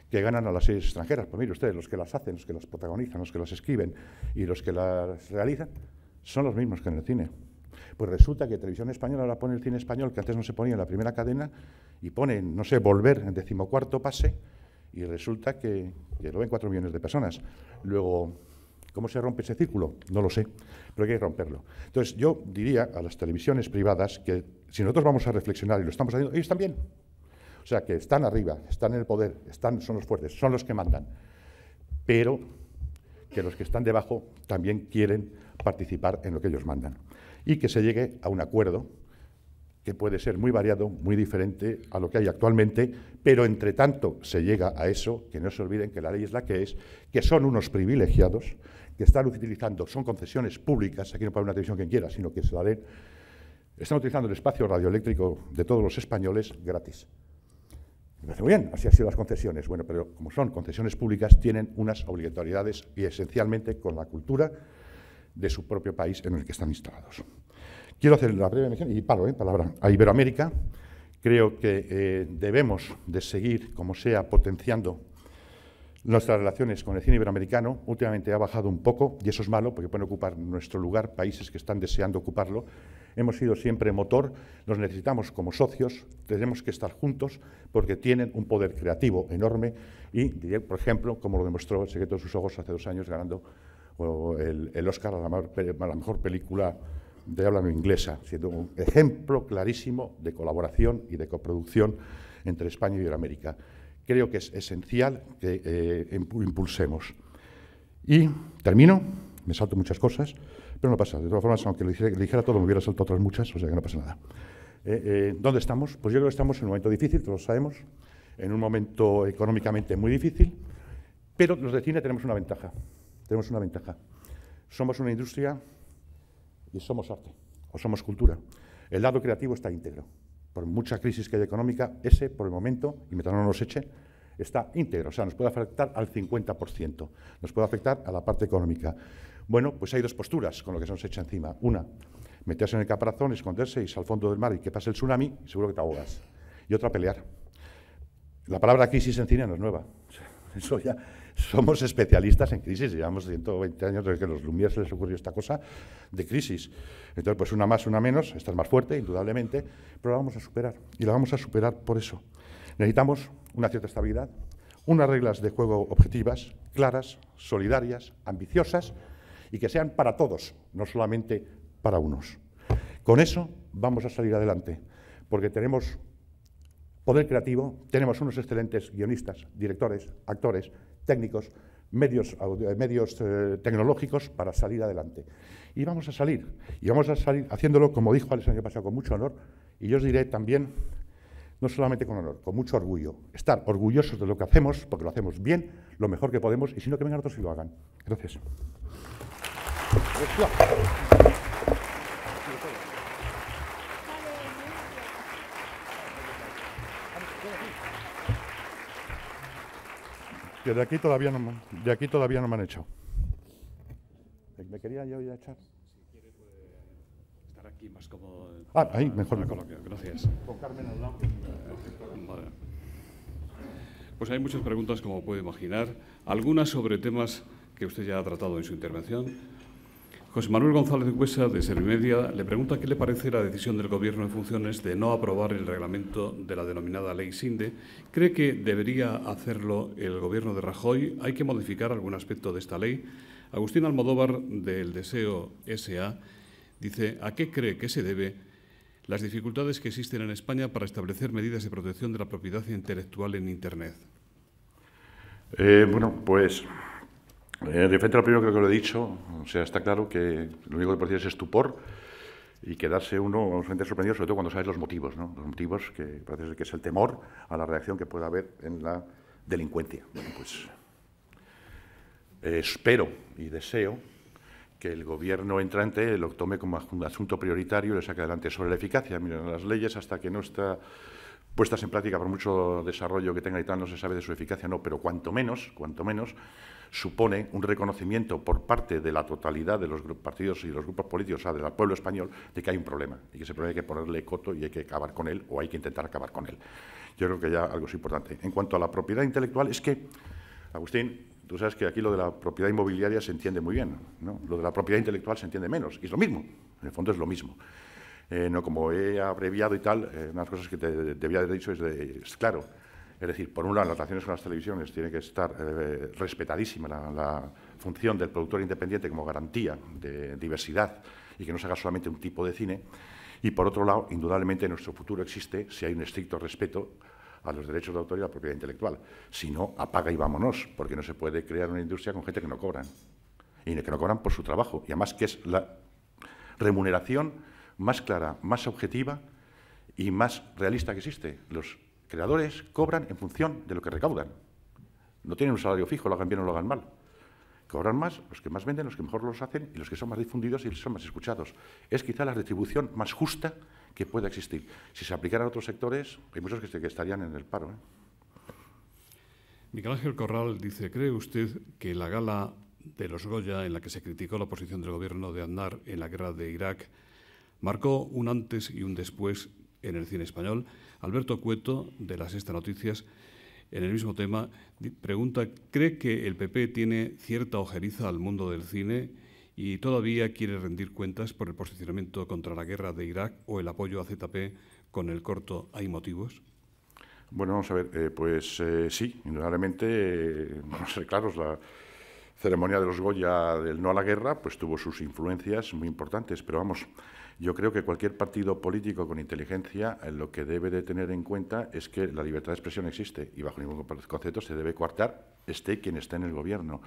que ganan a las series extranjeras. Pues mire ustedes, los que las hacen, los que las protagonizan, los que las escriben y los que las realizan, son los mismos que en el cine. Pues resulta que Televisión Española ahora pone el cine español, que antes no se ponía en la primera cadena, y pone, no sé, volver en decimocuarto pase, y resulta que, lo ven cuatro millones de personas. Luego, ¿cómo se rompe ese círculo? No lo sé, pero hay que romperlo. Entonces, yo diría a las televisiones privadas que si nosotros vamos a reflexionar y lo estamos haciendo, ellos también. O sea, que están arriba, están en el poder, están, son los fuertes, son los que mandan. Pero que los que están debajo también quieren participar en lo que ellos mandan. Y que se llegue a un acuerdo que puede ser muy variado, muy diferente a lo que hay actualmente, pero entre tanto se llega a eso, que no se olviden que la ley es la que es, que son unos privilegiados, que están utilizando, son concesiones públicas, aquí no haber una televisión quien quiera, sino que es la ley, están utilizando el espacio radioeléctrico de todos los españoles gratis. Me parece muy bien, así han sido las concesiones. Bueno, pero como son concesiones públicas, tienen unas obligatoriedades y esencialmente con la cultura de su propio país en el que están instalados. Quiero hacer la breve mención, y paro, en ¿eh? palabra, a Iberoamérica. Creo que eh, debemos de seguir, como sea, potenciando nuestras relaciones con el cine iberoamericano. Últimamente ha bajado un poco, y eso es malo, porque pueden ocupar nuestro lugar países que están deseando ocuparlo. Hemos sido siempre motor, nos necesitamos como socios, tenemos que estar juntos porque tienen un poder creativo enorme y, por ejemplo, como lo demostró El secreto de sus ojos hace dos años ganando el, Oscar a la mejor película de habla inglesa, siendo un ejemplo clarísimo de colaboración y de coproducción entre España y Iberoamérica. Creo que es esencial que eh, impulsemos. Y termino, me salto muchas cosas, pero no pasa. De todas formas, aunque lo dijera, todo, me hubiera saltado otras muchas, o sea que no pasa nada. Eh, eh, ¿Dónde estamos? Pues yo creo que estamos en un momento difícil, todos sabemos, en un momento económicamente muy difícil, pero los de cine tenemos una ventaja. Tenemos una ventaja. Somos una industria y somos arte o somos cultura. El lado creativo está íntegro. Por mucha crisis que haya económica, ese, por el momento, y mientras no nos eche, está íntegro. O sea, nos puede afectar al 50%, nos puede afectar a la parte económica. Bueno, pues hay dos posturas con lo que se nos echa encima. Una, meterse en el caparazón, esconderse, irse al fondo del mar y que pase el tsunami, seguro que te ahogas. Y otra, pelear. La palabra crisis en cine no es nueva. Eso ya somos especialistas en crisis, llevamos 120 años desde que a los se les ocurrió esta cosa de crisis. Entonces, pues una más, una menos, esta es más fuerte, indudablemente, pero la vamos a superar, y la vamos a superar por eso. Necesitamos una cierta estabilidad, unas reglas de juego objetivas, claras, solidarias, ambiciosas, y que sean para todos, no solamente para unos. Con eso vamos a salir adelante, porque tenemos poder creativo, tenemos unos excelentes guionistas, directores, actores, técnicos, medios, eh, eh, tecnológicos para salir adelante. Y vamos a salir, y vamos a salir haciéndolo, como dijo el año pasado, con mucho honor, y yo os diré también, no solamente con honor, con mucho orgullo. Estar orgullosos de lo que hacemos, porque lo hacemos bien, lo mejor que podemos, y si no, que vengan otros y lo hagan. Gracias. de aquí todavía no, de aquí todavía no me han hecho ¿Me quería yo ya echar? Si quiere puede estar aquí más cómodo. Ah, ahí, mejor. me Gracias. Pues hay muchas preguntas, como puede imaginar, algunas sobre temas que usted ya ha tratado en su intervención, José Manuel González Cuesa, de Servimedia, le pregunta qué le parece la decisión del Gobierno en funciones de no aprobar el reglamento de la denominada Ley SINDE. ¿Cree que debería hacerlo el Gobierno de Rajoy? ¿Hay que modificar algún aspecto de esta ley? Agustín Almodóvar, del Deseo SA, dice, ¿a qué cree que se debe las dificultades que existen en España para establecer medidas de protección de la propiedad intelectual en Internet? Eh, bueno, pues eh, de lo primero creo que lo he dicho, o sea, está claro que lo único que puede decir es estupor y quedarse uno frente sorprendido, sobre todo cuando sabes los motivos, Los motivos que parece que es el temor a la reacción que pueda haber en la delincuencia. pues espero y deseo que el gobierno entrante lo tome como asunto prioritario y lo saque adelante. Sobre la eficacia, miren, las leyes hasta que no está puestas en práctica por mucho desarrollo que tenga y tal, no se sabe de su eficacia, no, pero cuanto menos, cuanto menos, supone un reconocimiento por parte de la totalidad de los partidos y los grupos políticos, o sea, del pueblo español, de que hay un problema y que ese problema hay que ponerle coto y hay que acabar con él o hay que intentar acabar con él. Yo creo que ya algo es importante. En cuanto a la propiedad intelectual, es que, Agustín, tú sabes que aquí lo de la propiedad inmobiliaria se entiende muy bien, ¿no? lo de la propiedad intelectual se entiende menos, y es lo mismo, en el fondo es lo mismo. Eh, no como he abreviado y tal, eh, unas cosas que te debía haber dicho es, de, es claro, es decir, por un lado, en las relaciones con las televisiones tiene que estar eh, respetadísima la, función del productor independiente como garantía de diversidad y que no se haga solamente un tipo de cine. Y por otro lado, indudablemente nuestro futuro existe si hay un estricto respeto a los derechos de autor y a la propiedad intelectual. Si no, apaga y vámonos, porque no se puede crear una industria con gente que no cobran. Y que no cobran por su trabajo. Y además que es la remuneración más clara, más objetiva y más realista que existe. Los creadores cobran en función de lo que recaudan. No tienen un salario fijo, lo hagan bien o lo hagan mal. Cobran más los que más venden, los que mejor los hacen y los que son más difundidos y los que son más escuchados. Es quizá la retribución más justa que pueda existir. Si se aplicara a otros sectores, hay muchos que estarían en el paro. ¿eh? Miguel Ángel Corral dice, ¿cree usted que la gala de los Goya, en la que se criticó la posición del gobierno de Aznar en la guerra de Irak, marcó un antes y un después en el cine español? Alberto Cueto, de las Sexta Noticias, en el mismo tema, pregunta, ¿cree que el PP tiene cierta ojeriza al mundo del cine y todavía quiere rendir cuentas por el posicionamiento contra la guerra de Irak o el apoyo a ZP con el corto Hay motivos? Bueno, vamos a ver, eh, pues eh, sí, indudablemente, eh, vamos a ser claros, la ceremonia de los Goya del no a la guerra, pues tuvo sus influencias muy importantes, pero vamos, yo creo que cualquier partido político con inteligencia eh, lo que debe de tener en cuenta es que la libertad de expresión existe y bajo ningún concepto se debe coartar, este quien esté en el gobierno.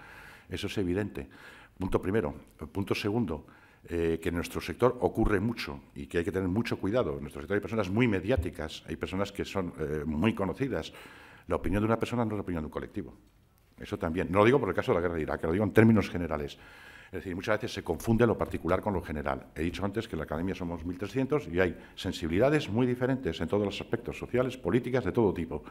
Eso es evidente. Punto primero. Eh, punto segundo. Eh, que en nuestro sector ocurre mucho y que hay que tener mucho cuidado. En nuestro sector hay personas muy mediáticas, hay personas que son muy conocidas. La opinión de una persona no es la opinión de un colectivo. Eso también. No lo digo por el caso de la guerra de Irak, lo digo en términos generales. Es decir, muchas veces se confunde lo particular con lo general. He dicho antes que en la Academia somos 1.300 y hay sensibilidades muy diferentes en todos los aspectos sociales, políticas, de todo tipo,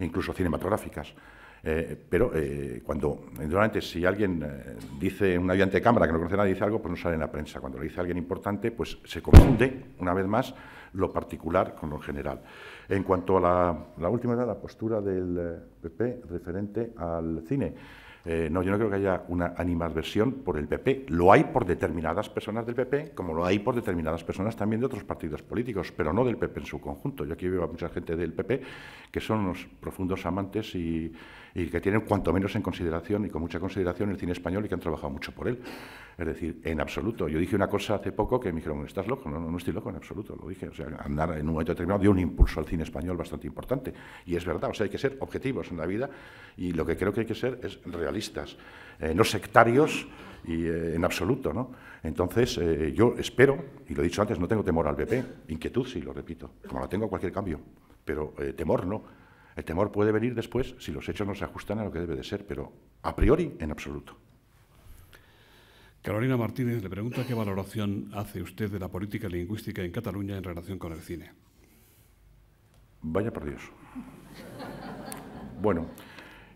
incluso cinematográficas. Eh, pero eh, cuando, durante si alguien dice eh, dice, un ayudante de cámara que no conoce nada dice algo, pues no sale en la prensa. Cuando lo dice alguien importante, pues se confunde, una vez más, lo particular con lo general. En cuanto a la, última la postura del PP referente al cine. Eh, no, yo no creo que haya una animadversión por el PP. Lo hay por determinadas personas del PP, como lo hay por determinadas personas también de otros partidos políticos, pero no del PP en su conjunto. Yo aquí veo a mucha gente del PP que son unos profundos amantes y y que tienen cuanto menos en consideración y con mucha consideración el cine español y que han trabajado mucho por él. Es decir, en absoluto. Yo dije una cosa hace poco que me dijeron, ¿estás loco? No, no, estoy loco en absoluto, lo dije. O sea, andar en un momento determinado dio un impulso al cine español bastante importante. Y es verdad, o sea, hay que ser objetivos en la vida y lo que creo que hay que ser es realistas, eh, no sectarios y, eh, en absoluto, ¿no? Entonces, eh, yo espero, y lo he dicho antes, no tengo temor al PP. inquietud sí, lo repito, como la tengo a cualquier cambio, pero temor no el temor puede venir después si los hechos no se ajustan a lo que debe de ser, pero a priori en absoluto. Carolina Martínez le pregunta qué valoración hace usted de la política lingüística en Cataluña en relación con el cine. Vaya por Dios. Bueno,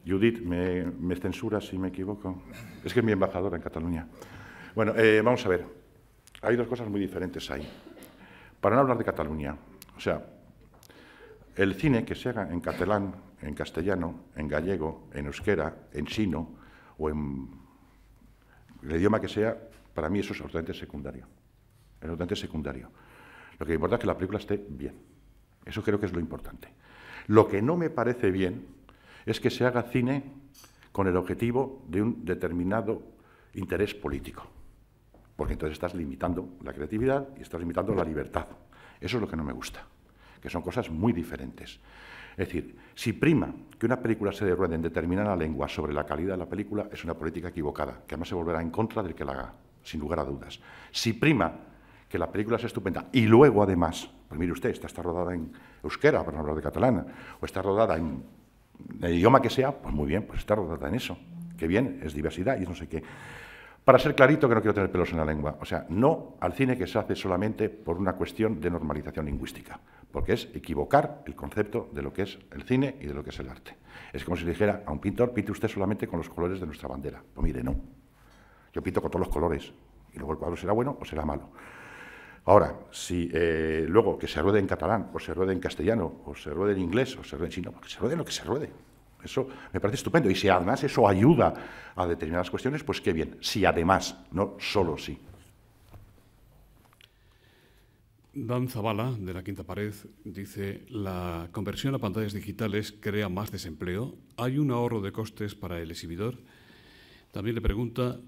Judith, ¿me, censura si me equivoco? Es que es mi embajadora en Cataluña. Bueno, eh, vamos a ver. Hay dos cosas muy diferentes ahí. Para no hablar de Cataluña, o sea, el cine que se haga en catalán, en castellano, en gallego, en euskera, en chino o en el idioma que sea, para mí eso es absolutamente secundario. secundario. Lo que importa es que la película esté bien. Eso creo que es lo importante. Lo que no me parece bien es que se haga cine con el objetivo de un determinado interés político. Porque entonces estás limitando la creatividad y estás limitando la libertad. Eso es lo que no me gusta que son cosas muy diferentes. Es decir, si prima que una película se derruede en determinada lengua sobre la calidad de la película, es una política equivocada, que además se volverá en contra del que la haga, sin lugar a dudas. Si prima que la película sea estupenda y luego, además, pues mire usted, está rodada en euskera, para no hablar de catalana, o está rodada en el idioma que sea, pues muy bien, pues está rodada en eso. Qué bien, es diversidad y no sé qué. Para ser clarito, que no quiero tener pelos en la lengua, o sea, no al cine que se hace solamente por una cuestión de normalización lingüística, porque es equivocar el concepto de lo que es el cine y de lo que es el arte. Es como si dijera a un pintor, pinte usted solamente con los colores de nuestra bandera. Pues mire, no. Yo pinto con todos los colores y luego el cuadro será bueno o será malo. Ahora, si eh, luego que se ruede en catalán, o se ruede en castellano, o se ruede en inglés, o se ruede en chino, que se ruede lo que se ruede. Eso me parece estupendo. Y si además eso ayuda a determinadas cuestiones, pues qué bien. Si además, no solo sí. Dan Zavala, de la Quinta Pared, dice, la conversión a pantallas digitales crea más desempleo, hay un ahorro de costes para el exhibidor. También le pregunta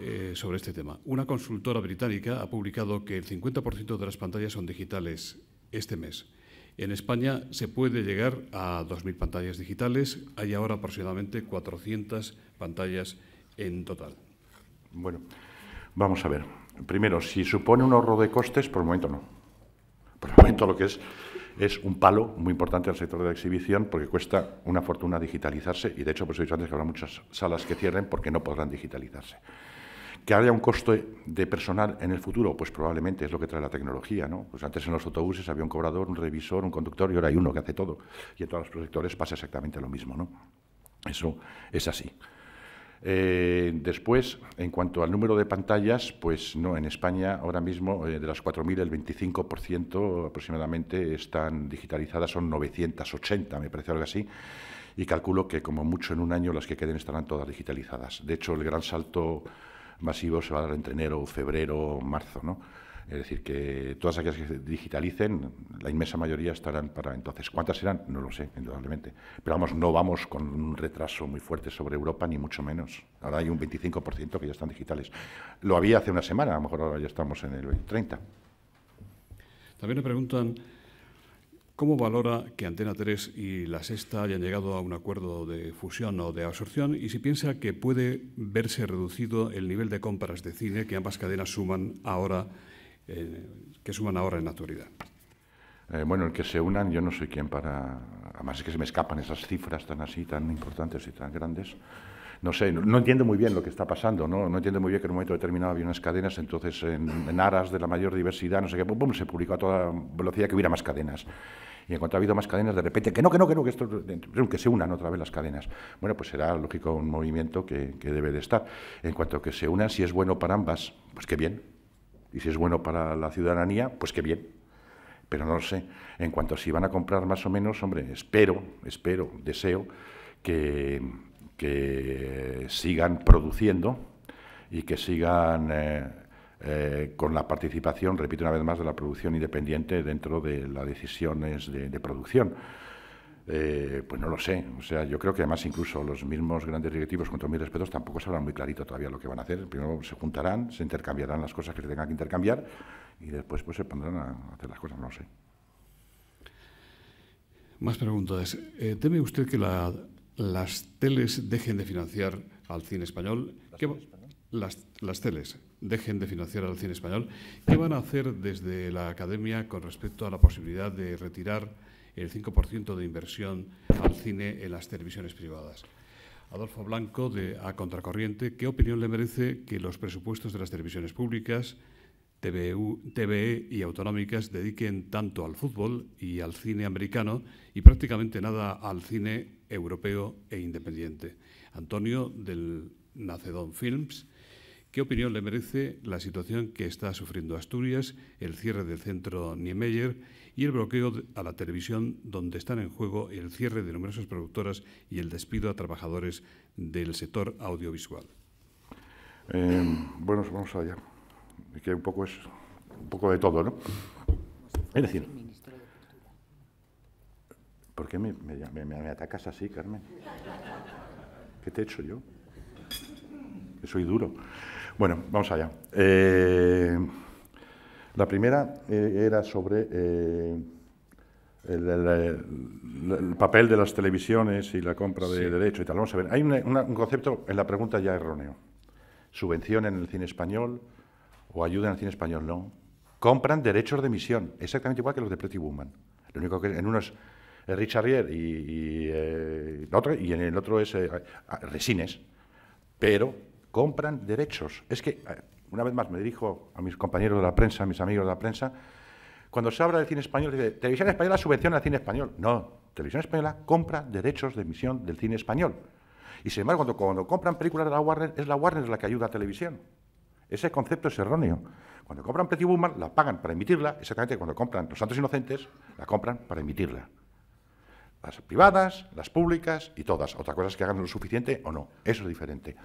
eh, sobre este tema. Una consultora británica ha publicado que el 50% de las pantallas son digitales este mes. En España se puede llegar a 2.000 pantallas digitales. Hay ahora aproximadamente 400 pantallas en total. Bueno, vamos a ver. Primero, si supone un ahorro de costes, por el momento no. Por el momento lo que es es un palo muy importante al sector de la exhibición porque cuesta una fortuna digitalizarse y de hecho por eso he dicho antes que habrá muchas salas que cierren porque no podrán digitalizarse. Que haya un costo de personal en el futuro, pues probablemente es lo que trae la tecnología, ¿no? Pues antes en los autobuses había un cobrador, un revisor, un conductor y ahora hay uno que hace todo. Y en todos los proyectores pasa exactamente lo mismo, ¿no? Eso es así. Eh, después, en cuanto al número de pantallas, pues no, en España ahora mismo eh, de las 4.000, el 25% aproximadamente están digitalizadas, son 980, me parece algo así, y calculo que como mucho en un año las que queden estarán todas digitalizadas. De hecho, el gran salto masivo se va a dar entre enero, febrero, marzo, ¿no? Es decir, que todas aquellas que se digitalicen, la inmensa mayoría estarán para entonces. ¿Cuántas serán? No lo sé, indudablemente. Pero vamos, no vamos con un retraso muy fuerte sobre Europa, ni mucho menos. Ahora hay un 25% que ya están digitales. Lo había hace una semana, a lo mejor ahora ya estamos en el 30%. También me preguntan ¿Cómo valora que Antena 3 y La Sexta hayan llegado a un acuerdo de fusión o de absorción? Y si piensa que puede verse reducido el nivel de compras de cine que ambas cadenas suman ahora, eh, que suman ahora en la actualidad. Eh, bueno, el que se unan, yo no soy quien para... Además es que se me escapan esas cifras tan así, tan importantes y tan grandes. No sé, no, entiendo muy bien lo que está pasando, ¿no? No entiendo muy bien que en un momento determinado había unas cadenas, entonces en, aras de la mayor diversidad, no sé qué, bueno, se publicó a toda velocidad que hubiera más cadenas. Y en cuanto ha habido más cadenas, de repente, que no, que no, que no, que esto, que se unan otra vez las cadenas. Bueno, pues será lógico un movimiento que, debe de estar. En cuanto a que se unan, si es bueno para ambas, pues qué bien. Y si es bueno para la ciudadanía, pues qué bien pero no lo sé. En cuanto a si van a comprar más o menos, hombre, espero, espero, deseo que, sigan produciendo y que sigan eh, eh, con la participación, repito una vez más, de la producción independiente dentro de las decisiones de, producción. Eh, pues no lo sé. O sea, yo creo que además incluso los mismos grandes directivos, con todos mis respetos, tampoco sabrán muy clarito todavía lo que van a hacer. Primero se juntarán, se intercambiarán las cosas que se tengan que intercambiar y después pues se pondrán a hacer las cosas, no lo sé. Más preguntas. Eh, ¿Teme usted que las teles dejen de financiar al cine español? las teles dejen de financiar al cine español. ¿Qué van a hacer desde la Academia con respecto a la posibilidad de retirar el 5% de inversión al cine en las televisiones privadas? Adolfo Blanco, de A Contracorriente, ¿qué opinión le merece que los presupuestos de las televisiones públicas, TVE y autonómicas dediquen tanto al fútbol y al cine americano y prácticamente nada al cine europeo e independiente? Antonio, del Nacedon Films, ¿Qué opinión le merece la situación que está sufriendo Asturias, el cierre del centro Niemeyer y el bloqueo a la televisión donde están en juego el cierre de numerosas productoras y el despido a trabajadores del sector audiovisual? Eh, bueno, vamos allá. Que un poco es un poco de todo, ¿no? Es decir, ¿por qué me, me atacas así, Carmen? ¿Qué te he hecho yo? Que soy duro. Bueno, vamos allá. Eh, la primera eh, era sobre eh, el, papel de las televisiones y la compra de derechos y tal. Vamos a ver, hay un concepto en la pregunta ya erróneo. Subvención en el cine español o ayuda en el cine español, no. Compran derechos de emisión, exactamente igual que los de Pretty Woman. Lo único que en uno es Richard Rier y, otro, y en el otro es Resines. Pero compran derechos. Es que, eh, una vez más, me dirijo a mis compañeros de la prensa, a mis amigos de la prensa, cuando se habla del cine español, dice, Televisión Española subvenciona al cine español. No, Televisión Española compra derechos de emisión del cine español. Y sin embargo, cuando, compran películas de la Warner, es la Warner la que ayuda a televisión. Ese concepto es erróneo. Cuando compran Pretty Woman, la pagan para emitirla, exactamente cuando compran Los Santos Inocentes, la compran para emitirla. Las privadas, las públicas y todas. Otra cosa es que hagan lo suficiente o no. Eso es diferente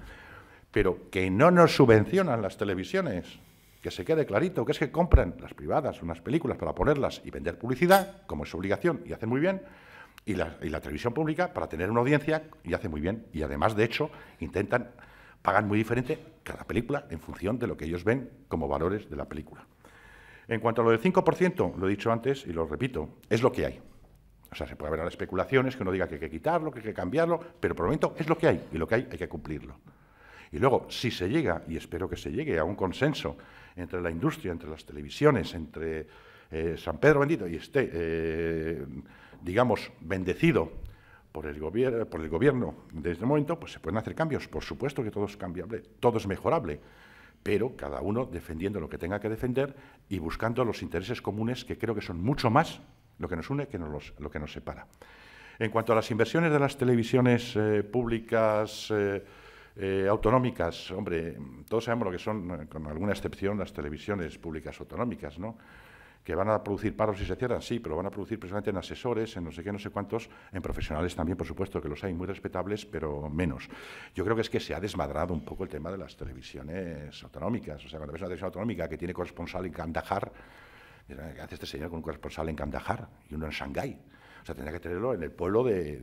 pero que no nos subvencionan las televisiones. Que se quede clarito, que es que compran las privadas unas películas para ponerlas y vender publicidad, como es su obligación, y hacen muy bien, y la, televisión pública para tener una audiencia y hace muy bien. Y además, de hecho, intentan, pagan muy diferente cada película en función de lo que ellos ven como valores de la película. En cuanto a lo del 5%, lo he dicho antes y lo repito, es lo que hay. O sea, se puede haber especulaciones que uno diga que hay que quitarlo, que hay que cambiarlo, pero por el momento es lo que hay y lo que hay hay que cumplirlo. Y luego, si se llega, y espero que se llegue, a un consenso entre la industria, entre las televisiones, entre eh, San Pedro bendito y esté, eh, digamos, bendecido por el, gobierno desde este momento, pues se pueden hacer cambios. Por supuesto que todo es cambiable, todo es mejorable pero cada uno defendiendo lo que tenga que defender y buscando los intereses comunes que creo que son mucho más lo que nos une que lo que nos separa. En cuanto a las inversiones de las televisiones eh, públicas, eh, autonómicas, hombre, todos sabemos lo que son, eh, con alguna excepción, las televisiones públicas autonómicas, ¿no? Que van a producir paros si se cierran, sí, pero van a producir precisamente en asesores, en no sé qué, no sé cuántos, en profesionales también, por supuesto, que los hay muy respetables, pero menos. Yo creo que es que se ha desmadrado un poco el tema de las televisiones autonómicas. O sea, cuando ves una televisión autonómica que tiene corresponsal en Kandahar, ¿qué hace este señor con un corresponsal en Kandahar y uno en Shanghái? O sea, tendría que tenerlo en el pueblo de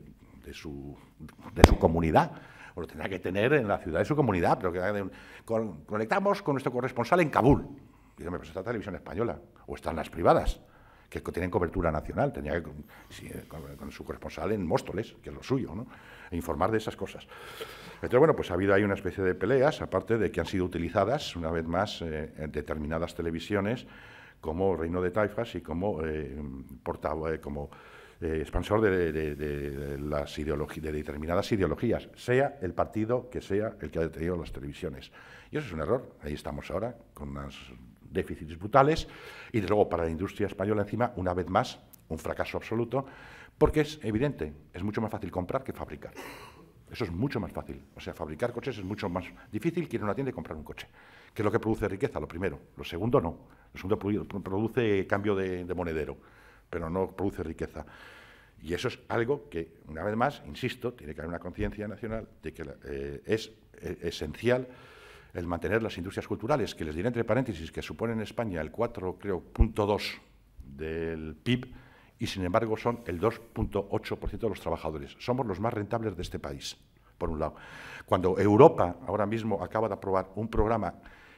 su comunidad o pues lo tendría que tener en la ciudad de su comunidad. Pero que, eh, conectamos con nuestro corresponsal en Kabul. Y yo me pues la televisión española, o están las privadas que tienen cobertura nacional, tenía que, eh, con, su corresponsal en Móstoles, que es lo suyo, ¿no? E informar de esas cosas. Entonces, bueno, pues ha habido ahí una especie de peleas, aparte de que han sido utilizadas, una vez más, eh, en determinadas televisiones como Reino de Taifas y como, eh, portavoz, como eh, expansor de, de, de, de, determinadas ideologías, sea el partido que sea el que ha detenido las televisiones. Y eso es un error. Ahí estamos ahora, con unos déficits brutales. Y luego, para la industria española, encima, una vez más, un fracaso absoluto, porque es evidente, es mucho más fácil comprar que fabricar. Eso es mucho más fácil. O sea, fabricar coches es mucho más difícil que ir a una tienda y comprar un coche. Que es lo que produce riqueza? Lo primero. Lo segundo, no. Lo segundo produce cambio de monedero pero no produce riqueza. Y eso es algo que, una vez más, insisto, tiene que haber una conciencia nacional de que eh, es eh, esencial el mantener las industrias culturales, que les diré entre paréntesis que suponen en España el 4, creo, punto del PIB y, sin embargo, son el 2.8% de los trabajadores. Somos los más rentables de este país, por un lado. Cuando Europa ahora mismo acaba de aprobar un programa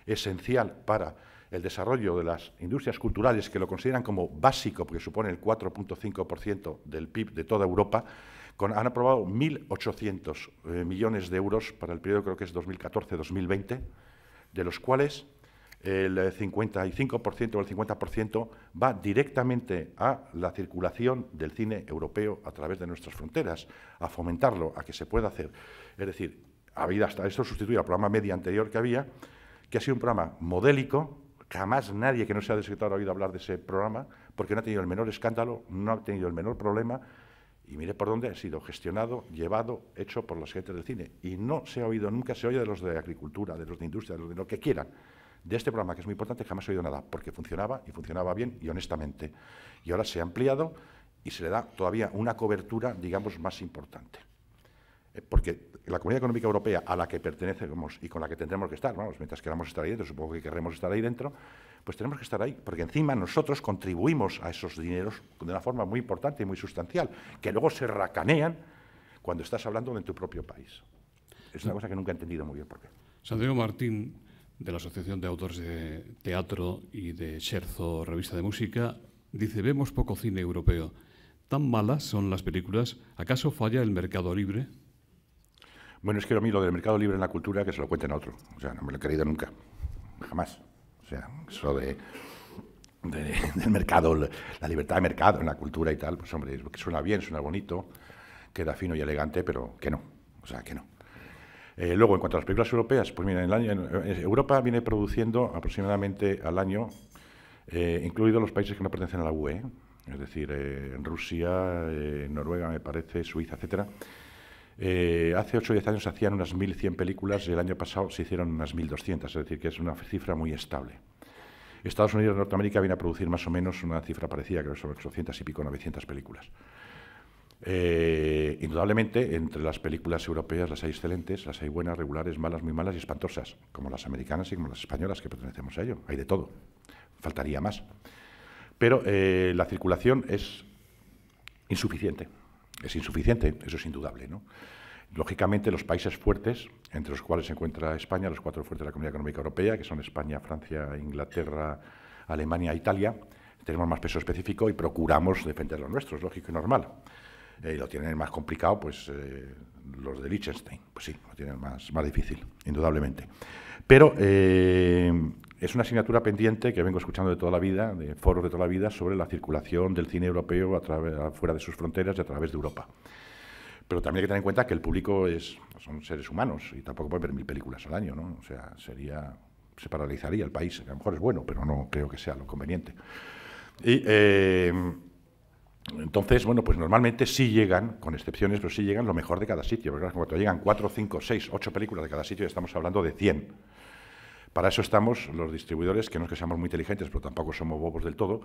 esencial para el desarrollo de las industrias culturales, que lo consideran como básico, porque supone el 4.5% del PIB de toda Europa, han aprobado 1.800 eh, millones de euros para el periodo creo que es 2014-2020, de los cuales el 55% o el 50% va directamente a la circulación del cine europeo a través de nuestras fronteras, a fomentarlo, a que se pueda hacer. Es decir, ha habido hasta esto sustituye al programa media anterior que había, que ha sido un programa modélico, jamás nadie que no sea del secretario ha oído hablar de ese programa, porque no ha tenido el menor escándalo, no ha tenido el menor problema, y mire por dónde ha sido gestionado, llevado, hecho por los gentes del cine. Y no se ha oído, nunca se oye de los de agricultura, de los de industria, de los de lo que quieran. De este programa, que es muy importante, jamás ha oído nada, porque funcionaba y funcionaba bien y honestamente. Y ahora se ha ampliado y se le da todavía una cobertura, digamos, más importante. Eh, porque la Comunidad Económica Europea a la que pertenecemos y con la que tendremos que estar, vamos, mientras queramos estar ahí dentro, supongo que querremos estar ahí dentro, pues tenemos que estar ahí, porque encima nosotros contribuimos a esos dineros de una forma muy importante y muy sustancial, que luego se racanean cuando estás hablando de tu propio país. Es una cosa que nunca he entendido muy bien por qué. Santiago Martín, de la Asociación de Autores de Teatro y de Scherzo, Revista de Música, dice, vemos poco cine europeo. ¿Tan malas son las películas? ¿Acaso falla el mercado libre? Bueno, es que a mí lo del mercado libre en la cultura, que se lo cuenten a otro. O sea, no me lo he creído nunca. Jamás. O sea, eso de, del mercado, la libertad de mercado en la cultura y tal, pues hombre, que suena bien, suena bonito, queda fino y elegante, pero que no. O sea, que no. Eh, luego, en cuanto a las películas europeas, pues mira, el año, Europa viene produciendo aproximadamente al año, eh, incluidos los países que no pertenecen a la UE, ¿eh? es decir, eh, Rusia, Noruega, me parece, Suiza, etcétera, eh, hace 8 o 10 años se hacían unas 1.100 películas y el año pasado se hicieron unas 1.200, es decir, que es una cifra muy estable. Estados Unidos y Norteamérica vienen a producir más o menos una cifra parecida, creo que son 800 y pico, 900 películas. Eh, indudablemente, entre las películas europeas las hay excelentes, las hay buenas, regulares, malas, muy malas y espantosas, como las americanas y como las españolas que pertenecemos a ello. Hay de todo. Faltaría más. Pero eh, la circulación es insuficiente es insuficiente, eso es indudable. ¿no? Lógicamente, los países fuertes, entre los cuales se encuentra España, los cuatro fuertes de la Comunidad Económica Europea, que son España, Francia, Inglaterra, Alemania e Italia, tenemos más peso específico y procuramos defender los nuestros, lógico y normal. Eh, y lo tienen más complicado, pues eh, los de Liechtenstein, pues sí, lo tienen más, más difícil, indudablemente. Pero eh, es una asignatura pendiente que vengo escuchando de toda la vida, de foros de toda la vida, sobre la circulación del cine europeo fuera de sus fronteras y a través de Europa. Pero también hay que tener en cuenta que el público es, son seres humanos y tampoco pueden ver mil películas al año, ¿no? O sea, sería, se paralizaría el país. A lo mejor es bueno, pero no creo que sea lo conveniente. Y eh, entonces, bueno, pues normalmente sí llegan, con excepciones, pero sí llegan lo mejor de cada sitio. Porque cuando llegan cuatro, cinco, seis, ocho películas de cada sitio, ya estamos hablando de 100 para eso estamos los distribuidores, que no es que seamos muy inteligentes, pero tampoco somos bobos del todo,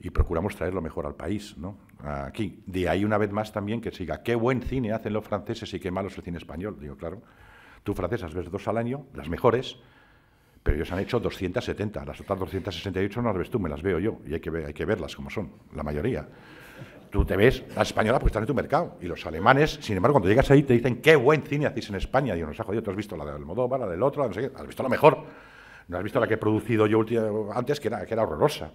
y procuramos traer lo mejor al país, ¿no? Aquí. De ahí una vez más también que siga, qué buen cine hacen los franceses y qué malo es el cine español. Digo, claro, tú francesas ves dos al año, las mejores, pero ellos han hecho 270, las otras 268 no las ves tú, me las veo yo, y hay que, verlas como son, la mayoría. Tú te ves las españolas pues, porque están en tu mercado, y los alemanes, sin embargo, cuando llegas ahí te dicen, qué buen cine hacéis en España, digo, nos ha jodido, tú has visto la de Almodóvar, la del otro, no sé qué, has visto la mejor no has visto la que he producido yo antes, que era, que era horrorosa.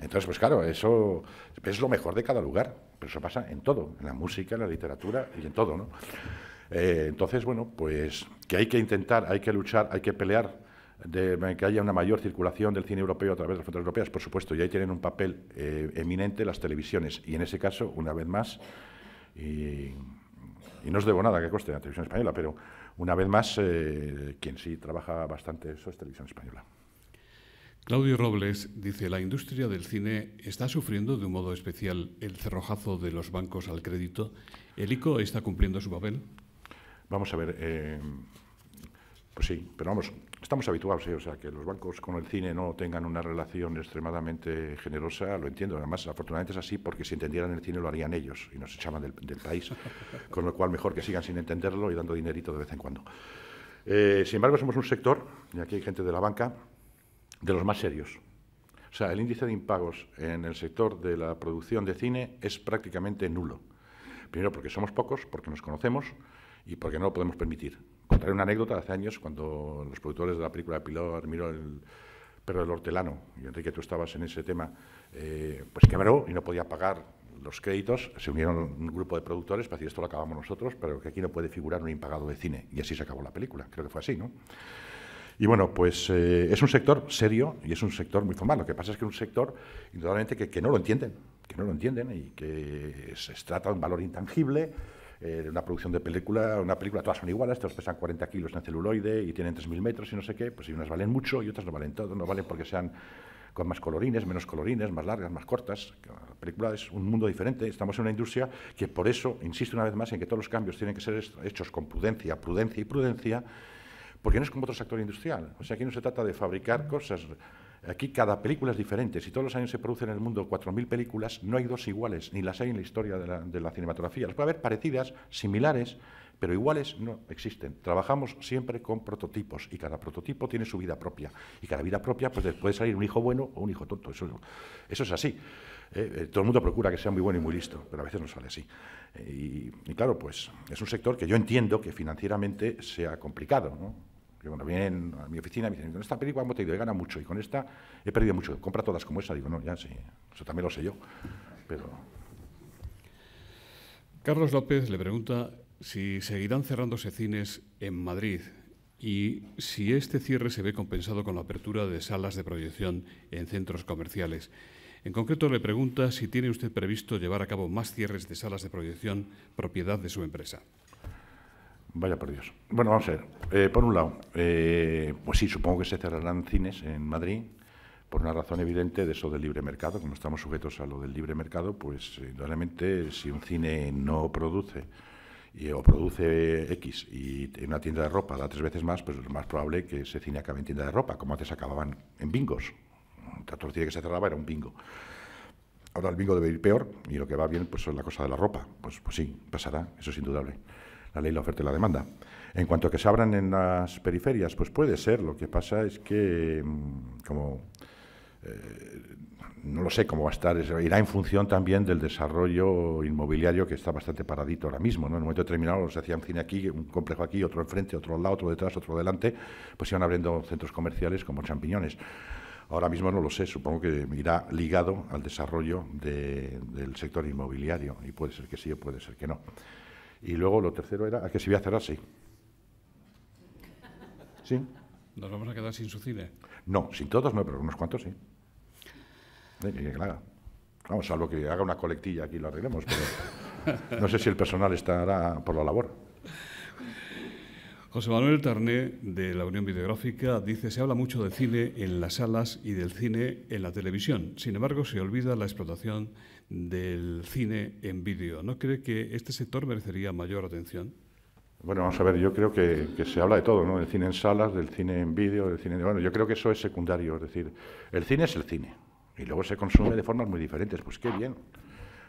Entonces, pues claro, eso es lo mejor de cada lugar, pero eso pasa en todo, en la música, en la literatura y en todo, ¿no? Eh, entonces, bueno, pues que hay que intentar, hay que luchar, hay que pelear que haya una mayor circulación del cine europeo a través de las fronteras europeas, por supuesto, y ahí tienen un papel eh, eminente las televisiones, y en ese caso, una vez más, y, y no os debo nada que coste la televisión española, pero una vez más, eh, quien sí trabaja bastante eso es Televisión Española. Claudio Robles dice, la industria del cine está sufriendo de un modo especial el cerrojazo de los bancos al crédito. ¿El ICO está cumpliendo su papel? Vamos a ver, eh, pues sí, pero vamos, Estamos habituados, eh, o sea, que los bancos con el cine no tengan una relación extremadamente generosa, lo entiendo. Además, afortunadamente es así porque si entendieran el cine lo harían ellos y nos echaban del, país, con lo cual mejor que sigan sin entenderlo y dando dinerito de vez en cuando. Eh, sin embargo, somos un sector, y aquí hay gente de la banca, de los más serios. O sea, el índice de impagos en el sector de la producción de cine es prácticamente nulo. Primero porque somos pocos, porque nos conocemos y porque no lo podemos permitir. Contaré una anécdota. Hace años, cuando los productores de la película Pilar miró el perro del hortelano, y Enrique, tú estabas en ese tema, eh, pues quebró y no podía pagar los créditos, se unieron un grupo de productores para decir esto lo acabamos nosotros, pero que aquí no puede figurar un impagado de cine. Y así se acabó la película, creo que fue así, ¿no? Y bueno, pues eh, es un sector serio y es un sector muy formal. Lo que pasa es que es un sector, indudablemente, que, no lo entienden, que no lo entienden y que se trata de un valor intangible eh, una producción de película, una película, todas son iguales, todas pesan 40 kilos en celuloide y tienen 3.000 metros y no sé qué, pues si unas valen mucho y otras no valen todo, no valen porque sean con más colorines, menos colorines, más largas, más cortas. La película es un mundo diferente. Estamos en una industria que por eso, insisto una vez más, en que todos los cambios tienen que ser hechos con prudencia, prudencia y prudencia, porque no es como otro sector industrial. O sea, aquí no se trata de fabricar cosas Aquí cada película es diferente. Si todos los años se producen en el mundo 4.000 películas, no hay dos iguales, ni las hay en la historia de la, cinematografía. Las puede haber parecidas, similares, pero iguales no existen. Trabajamos siempre con prototipos y cada prototipo tiene su vida propia. Y cada vida propia pues, puede salir un hijo bueno o un hijo tonto. Eso, es así. Eh, eh, todo el mundo procura que sea muy bueno y muy listo, pero a veces no sale así. Eh, y, claro, pues es un sector que yo entiendo que financieramente sea complicado, ¿no? que bueno, vienen a mi oficina y me dicen, con esta película te he gana mucho y con esta he perdido mucho, compra todas como esa. Digo, no, ya sé, eso también lo sé yo. Pero... Carlos López le pregunta si seguirán cerrándose cines en Madrid y si este cierre se ve compensado con la apertura de salas de proyección en centros comerciales. En concreto, le pregunta si tiene usted previsto llevar a cabo más cierres de salas de proyección propiedad de su empresa. Vaya por Dios. Bueno, vamos a ver. Eh, por un lado, eh, pues sí, supongo que se cerrarán cines en Madrid por una razón evidente de eso del libre mercado. Como estamos sujetos a lo del libre mercado, pues eh, indudablemente si un cine no produce y, o produce X y en una tienda de ropa da tres veces más, pues es más probable que ese cine acabe en tienda de ropa, como antes acababan en bingos. La teatro que se cerraba era un bingo. Ahora el bingo debe ir peor y lo que va bien pues es la cosa de la ropa. Pues, pues sí, pasará, eso es indudable la ley la oferta y la demanda. En cuanto a que se abran en las periferias, pues puede ser. Lo que pasa es que, mm, como eh, no lo sé cómo va a estar, irá en función también del desarrollo inmobiliario que está bastante paradito ahora mismo. ¿no? En un momento determinado se hacían cine aquí, un complejo aquí, otro enfrente, otro al lado, otro detrás, otro delante, pues iban abriendo centros comerciales como champiñones. Ahora mismo no lo sé, supongo que irá ligado al desarrollo del sector inmobiliario y puede ser que sí o puede ser que no. Y luego lo tercero era, ¿a ah, que si voy a cerrar? Sí. ¿Sí? ¿Nos vamos a quedar sin su cine? No, sin todos no, pero unos cuantos sí. vamos que, lo Vamos, salvo que haga una colectilla aquí y lo arreglemos, pero no sé si el personal estará por la labor. José Manuel Tarné, de la Unión Videográfica, dice, se habla mucho de cine en las salas y del cine en la televisión. Sin embargo, se olvida la explotación del cine en vídeo. ¿No cree que este sector merecería mayor atención? Bueno, vamos a ver, yo creo que, se habla de todo, ¿no? Del cine en salas, del cine en vídeo, del cine... Bueno, yo creo que eso es secundario, es decir, el cine es el cine y luego se consume de formas muy diferentes, pues qué bien.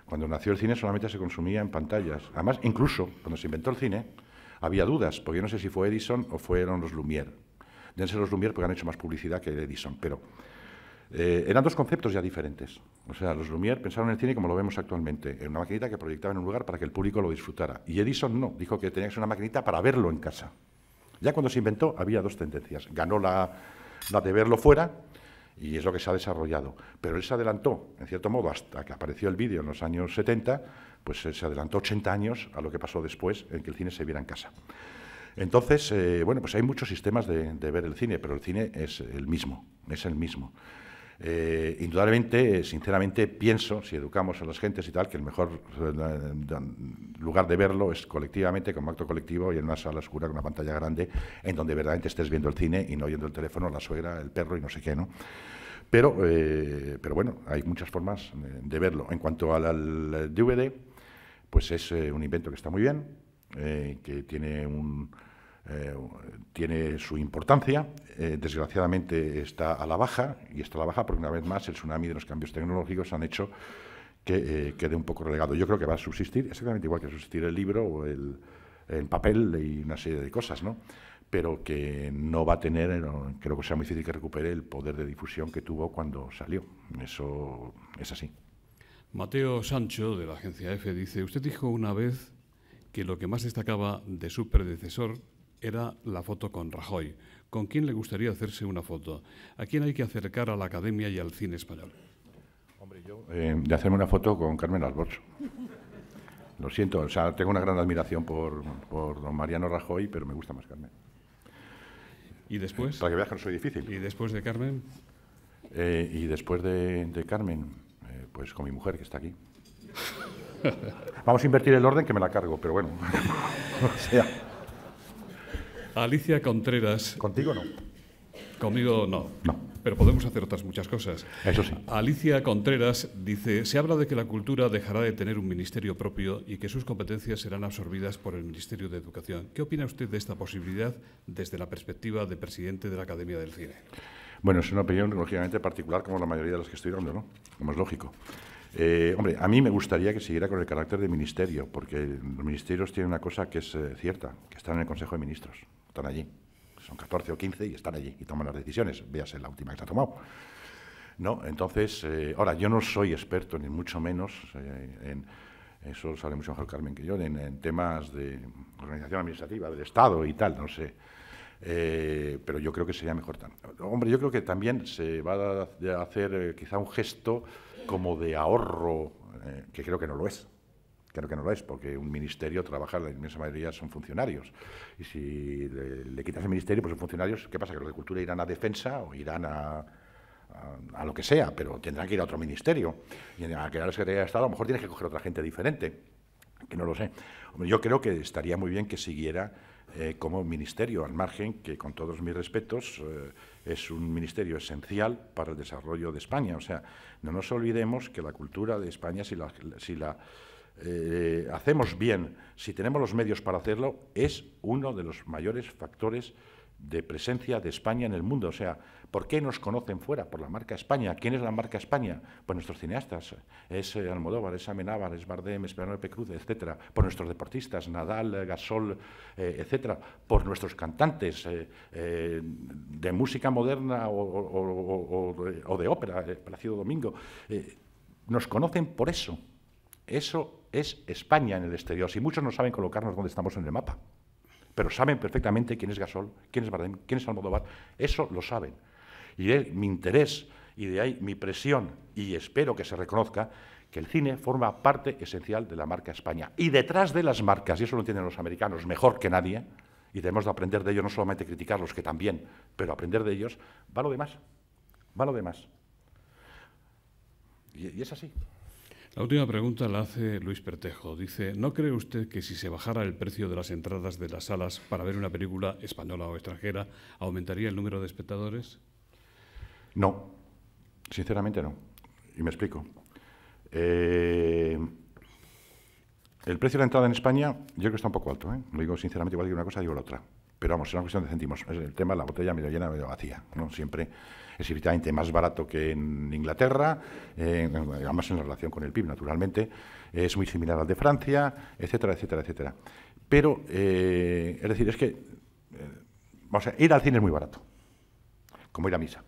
Cuando nació el cine solamente se consumía en pantallas. Además, incluso cuando se inventó el cine, había dudas, porque yo no sé si fue Edison o fueron los Lumière. Dense los Lumière porque han hecho más publicidad que Edison, pero eh, eran dos conceptos ya diferentes. O sea, los Lumière pensaron en el cine como lo vemos actualmente, en una maquinita que proyectaba en un lugar para que el público lo disfrutara. Y Edison no, dijo que tenía que ser una maquinita para verlo en casa. Ya cuando se inventó había dos tendencias. Ganó la, de verlo fuera y es lo que se ha desarrollado. Pero él se adelantó, en cierto modo, hasta que apareció el vídeo en los años 70, pues eh, se adelantó 80 años a lo que pasó después en que el cine se viera en casa. Entonces, eh, bueno, pues hay muchos sistemas de, de ver el cine, pero el cine es el mismo, es el mismo. Eh, indudablemente, sinceramente, pienso, si educamos a las gentes y tal, que el mejor eh, lugar de verlo es colectivamente, como acto colectivo, y en una sala oscura con una pantalla grande, en donde verdaderamente estés viendo el cine y no oyendo el teléfono, la suegra, el perro y no sé qué, ¿no? Pero, eh, pero bueno, hay muchas formas de verlo. En cuanto al, DVD, pues es un invento que está muy bien, que tiene un eh, tiene su importancia. Eh, desgraciadamente está a la baja, y está a la baja porque una vez más el tsunami de los cambios tecnológicos han hecho que eh, quede un poco relegado. Yo creo que va a subsistir, exactamente igual que subsistir el libro o el, papel y una serie de cosas, ¿no? pero que no va a tener, creo que sea muy difícil que recupere el poder de difusión que tuvo cuando salió. Eso es así. Mateo Sancho, de la agencia EFE, dice, usted dijo una vez que lo que más destacaba de su predecesor era la foto con Rajoy. ¿Con quién le gustaría hacerse una foto? ¿A quién hay que acercar a la academia y al cine español? Hombre, yo eh, de hacerme una foto con Carmen Alborso. Lo siento, o sea, tengo una gran admiración por, don Mariano Rajoy, pero me gusta más Carmen. ¿Y después? Para que veas que no soy difícil. ¿Y después de Carmen? Eh, y después de, Carmen, eh, pues con mi mujer, que está aquí. Vamos a invertir el orden que me la cargo, pero bueno. o sea. Alicia Contreras. Contigo no. Conmigo no. No. Pero podemos hacer otras muchas cosas. Eso sí. Alicia Contreras dice, se habla de que la cultura dejará de tener un ministerio propio y que sus competencias serán absorbidas por el Ministerio de Educación. ¿Qué opina usted de esta posibilidad desde la perspectiva de presidente de la Academia del Cine? Bueno, es una opinión lógicamente particular como la mayoría de las que estoy dando, ¿no? Como es lógico. Eh, hombre, a mí me gustaría que siguiera con el carácter de ministerio, porque los ministerios tienen una cosa que es eh, cierta, que están en el Consejo de Ministros, están allí. Son 14 o 15 y están allí y toman las decisiones. Véase la última que se ha tomado. ¿No? Entonces, eh, ahora, yo no soy experto, ni mucho menos, en, eso sale mucho mejor Carmen que yo, en, en temas de organización administrativa del Estado y tal, no sé. Eh, pero yo creo que sería mejor también. Hombre, yo creo que también se va a hacer eh, quizá un gesto como de ahorro, eh, que creo que no lo es. Creo que no lo es, porque un ministerio trabaja, la inmensa mayoría son funcionarios. Y si le, quitas el ministerio, pues son funcionarios, ¿qué pasa? Que los de cultura irán a defensa o irán a, a, lo que sea, pero tendrán que ir a otro ministerio. Y a quedar la Secretaría de Estado, a lo mejor tienes que coger otra gente diferente, que no lo sé. Yo creo que estaría muy bien que siguiera eh, como ministerio, al margen que, con todos mis respetos, eh, es un ministerio esencial para el desarrollo de España. O sea, no nos olvidemos que la cultura de España, si la, eh, hacemos bien, si tenemos los medios para hacerlo, es uno de los mayores factores de presencia de España en el mundo. O sea, ¿Por qué nos conocen fuera? Por la marca España. ¿Quién es la marca España? Por pues nuestros cineastas. Es eh, Almodóvar, es Amenábar, es Bardem, es Bernardo Pecruz, etc. Por nuestros deportistas, Nadal, eh, Gasol, eh, etcétera, Por nuestros cantantes de música moderna o, de ópera, Palacio Domingo. nos conocen por eso. Eso es España en el exterior. Si muchos no saben colocarnos donde estamos en el mapa. Pero saben perfectamente quién es Gasol, quién es Bardem, quién es Almodóvar. Eso lo saben y de mi interés y de ahí mi presión, y espero que se reconozca, que el cine forma parte esencial de la marca España. Y detrás de las marcas, y eso lo entienden los americanos mejor que nadie, y tenemos de aprender de ellos, no solamente criticarlos, que también, pero aprender de ellos, va lo demás, va lo demás. y es así. La última pregunta la hace Luis Pertejo. Dice, ¿no cree usted que si se bajara el precio de las entradas de las salas para ver una película española o extranjera, aumentaría el número de espectadores? No, sinceramente no. Y me explico. Eh, el precio de la entrada en España yo creo que está un poco alto. ¿eh? Lo digo sinceramente, igual digo una cosa, digo la otra. Pero vamos, es una cuestión de céntimos. Es el tema de la botella medio llena, medio vacía. ¿no? Siempre es evidentemente más barato que en Inglaterra, además en relación con el PIB, naturalmente. Es muy similar al de Francia, etcétera, etcétera, etcétera. Pero, eh, es decir, es que, vamos a ir al cine es muy barato, como ir a misa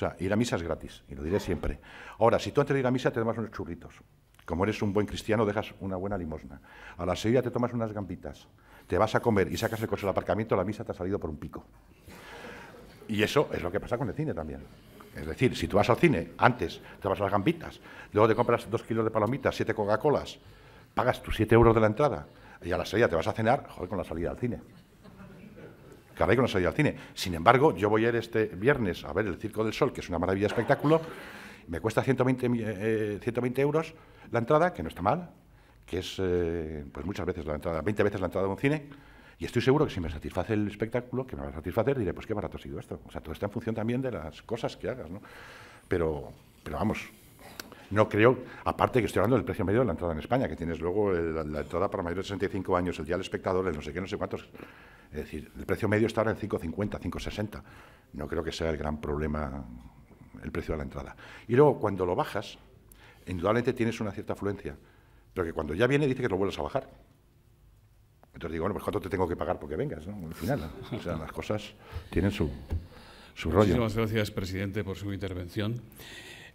sea, ir a misa es gratis, y lo diré siempre. Ahora, si tú antes de ir a misa te tomas unos churritos, como eres un buen cristiano, dejas una buena limosna. A la seguida te tomas unas gambitas, te vas a comer y sacas el coche del aparcamiento, la misa te ha salido por un pico. Y eso es lo que pasa con el cine también. Es decir, si tú vas al cine, antes te vas a las gambitas, luego te compras dos kilos de palomitas, siete Coca-Colas, pagas tus siete euros de la entrada y a la salida te vas a cenar, joder, con la salida al cine. Caray, que no se ha ido al cine. Sin embargo, yo voy a ir este viernes a ver El Circo del Sol, que es una maravilla de espectáculo. Me cuesta 120, 120 eh, euros la entrada, que no está mal, que es eh, pues muchas veces la entrada, 20 veces la entrada de un cine. Y estoy seguro que si me satisface el espectáculo, que me va a satisfacer, diré, pues qué barato ha sido esto. O sea, todo está en función también de las cosas que hagas, ¿no? Pero, pero vamos, no creo, aparte que estoy hablando del precio medio de la entrada en España, que tienes luego la, entrada para mayores de 65 años, el día del espectador, el no sé qué, no sé cuántos. Es decir, el precio medio está ahora en 5,50, 5,60. No creo que sea el gran problema el precio de la entrada. Y luego, cuando lo bajas, indudablemente tienes una cierta afluencia, pero que cuando ya viene dice que lo vuelves a bajar. Entonces digo, bueno, pues ¿cuánto te tengo que pagar porque vengas? ¿no? Al final, las cosas tienen su, su rollo. Muchísimas gracias, presidente, por su intervención.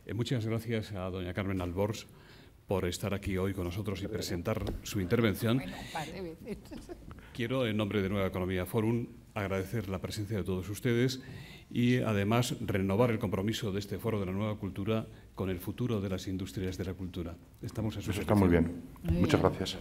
Eh, muchas gracias a doña Carmen Albors por estar aquí hoy con nosotros y presentar su intervención. Quiero, en nombre de Nueva Economía Forum, agradecer la presencia de todos ustedes y, además, renovar el compromiso de este Foro de la Nueva Cultura con el futuro de las industrias de la cultura. Estamos a su está muy bien. Muchas gracias.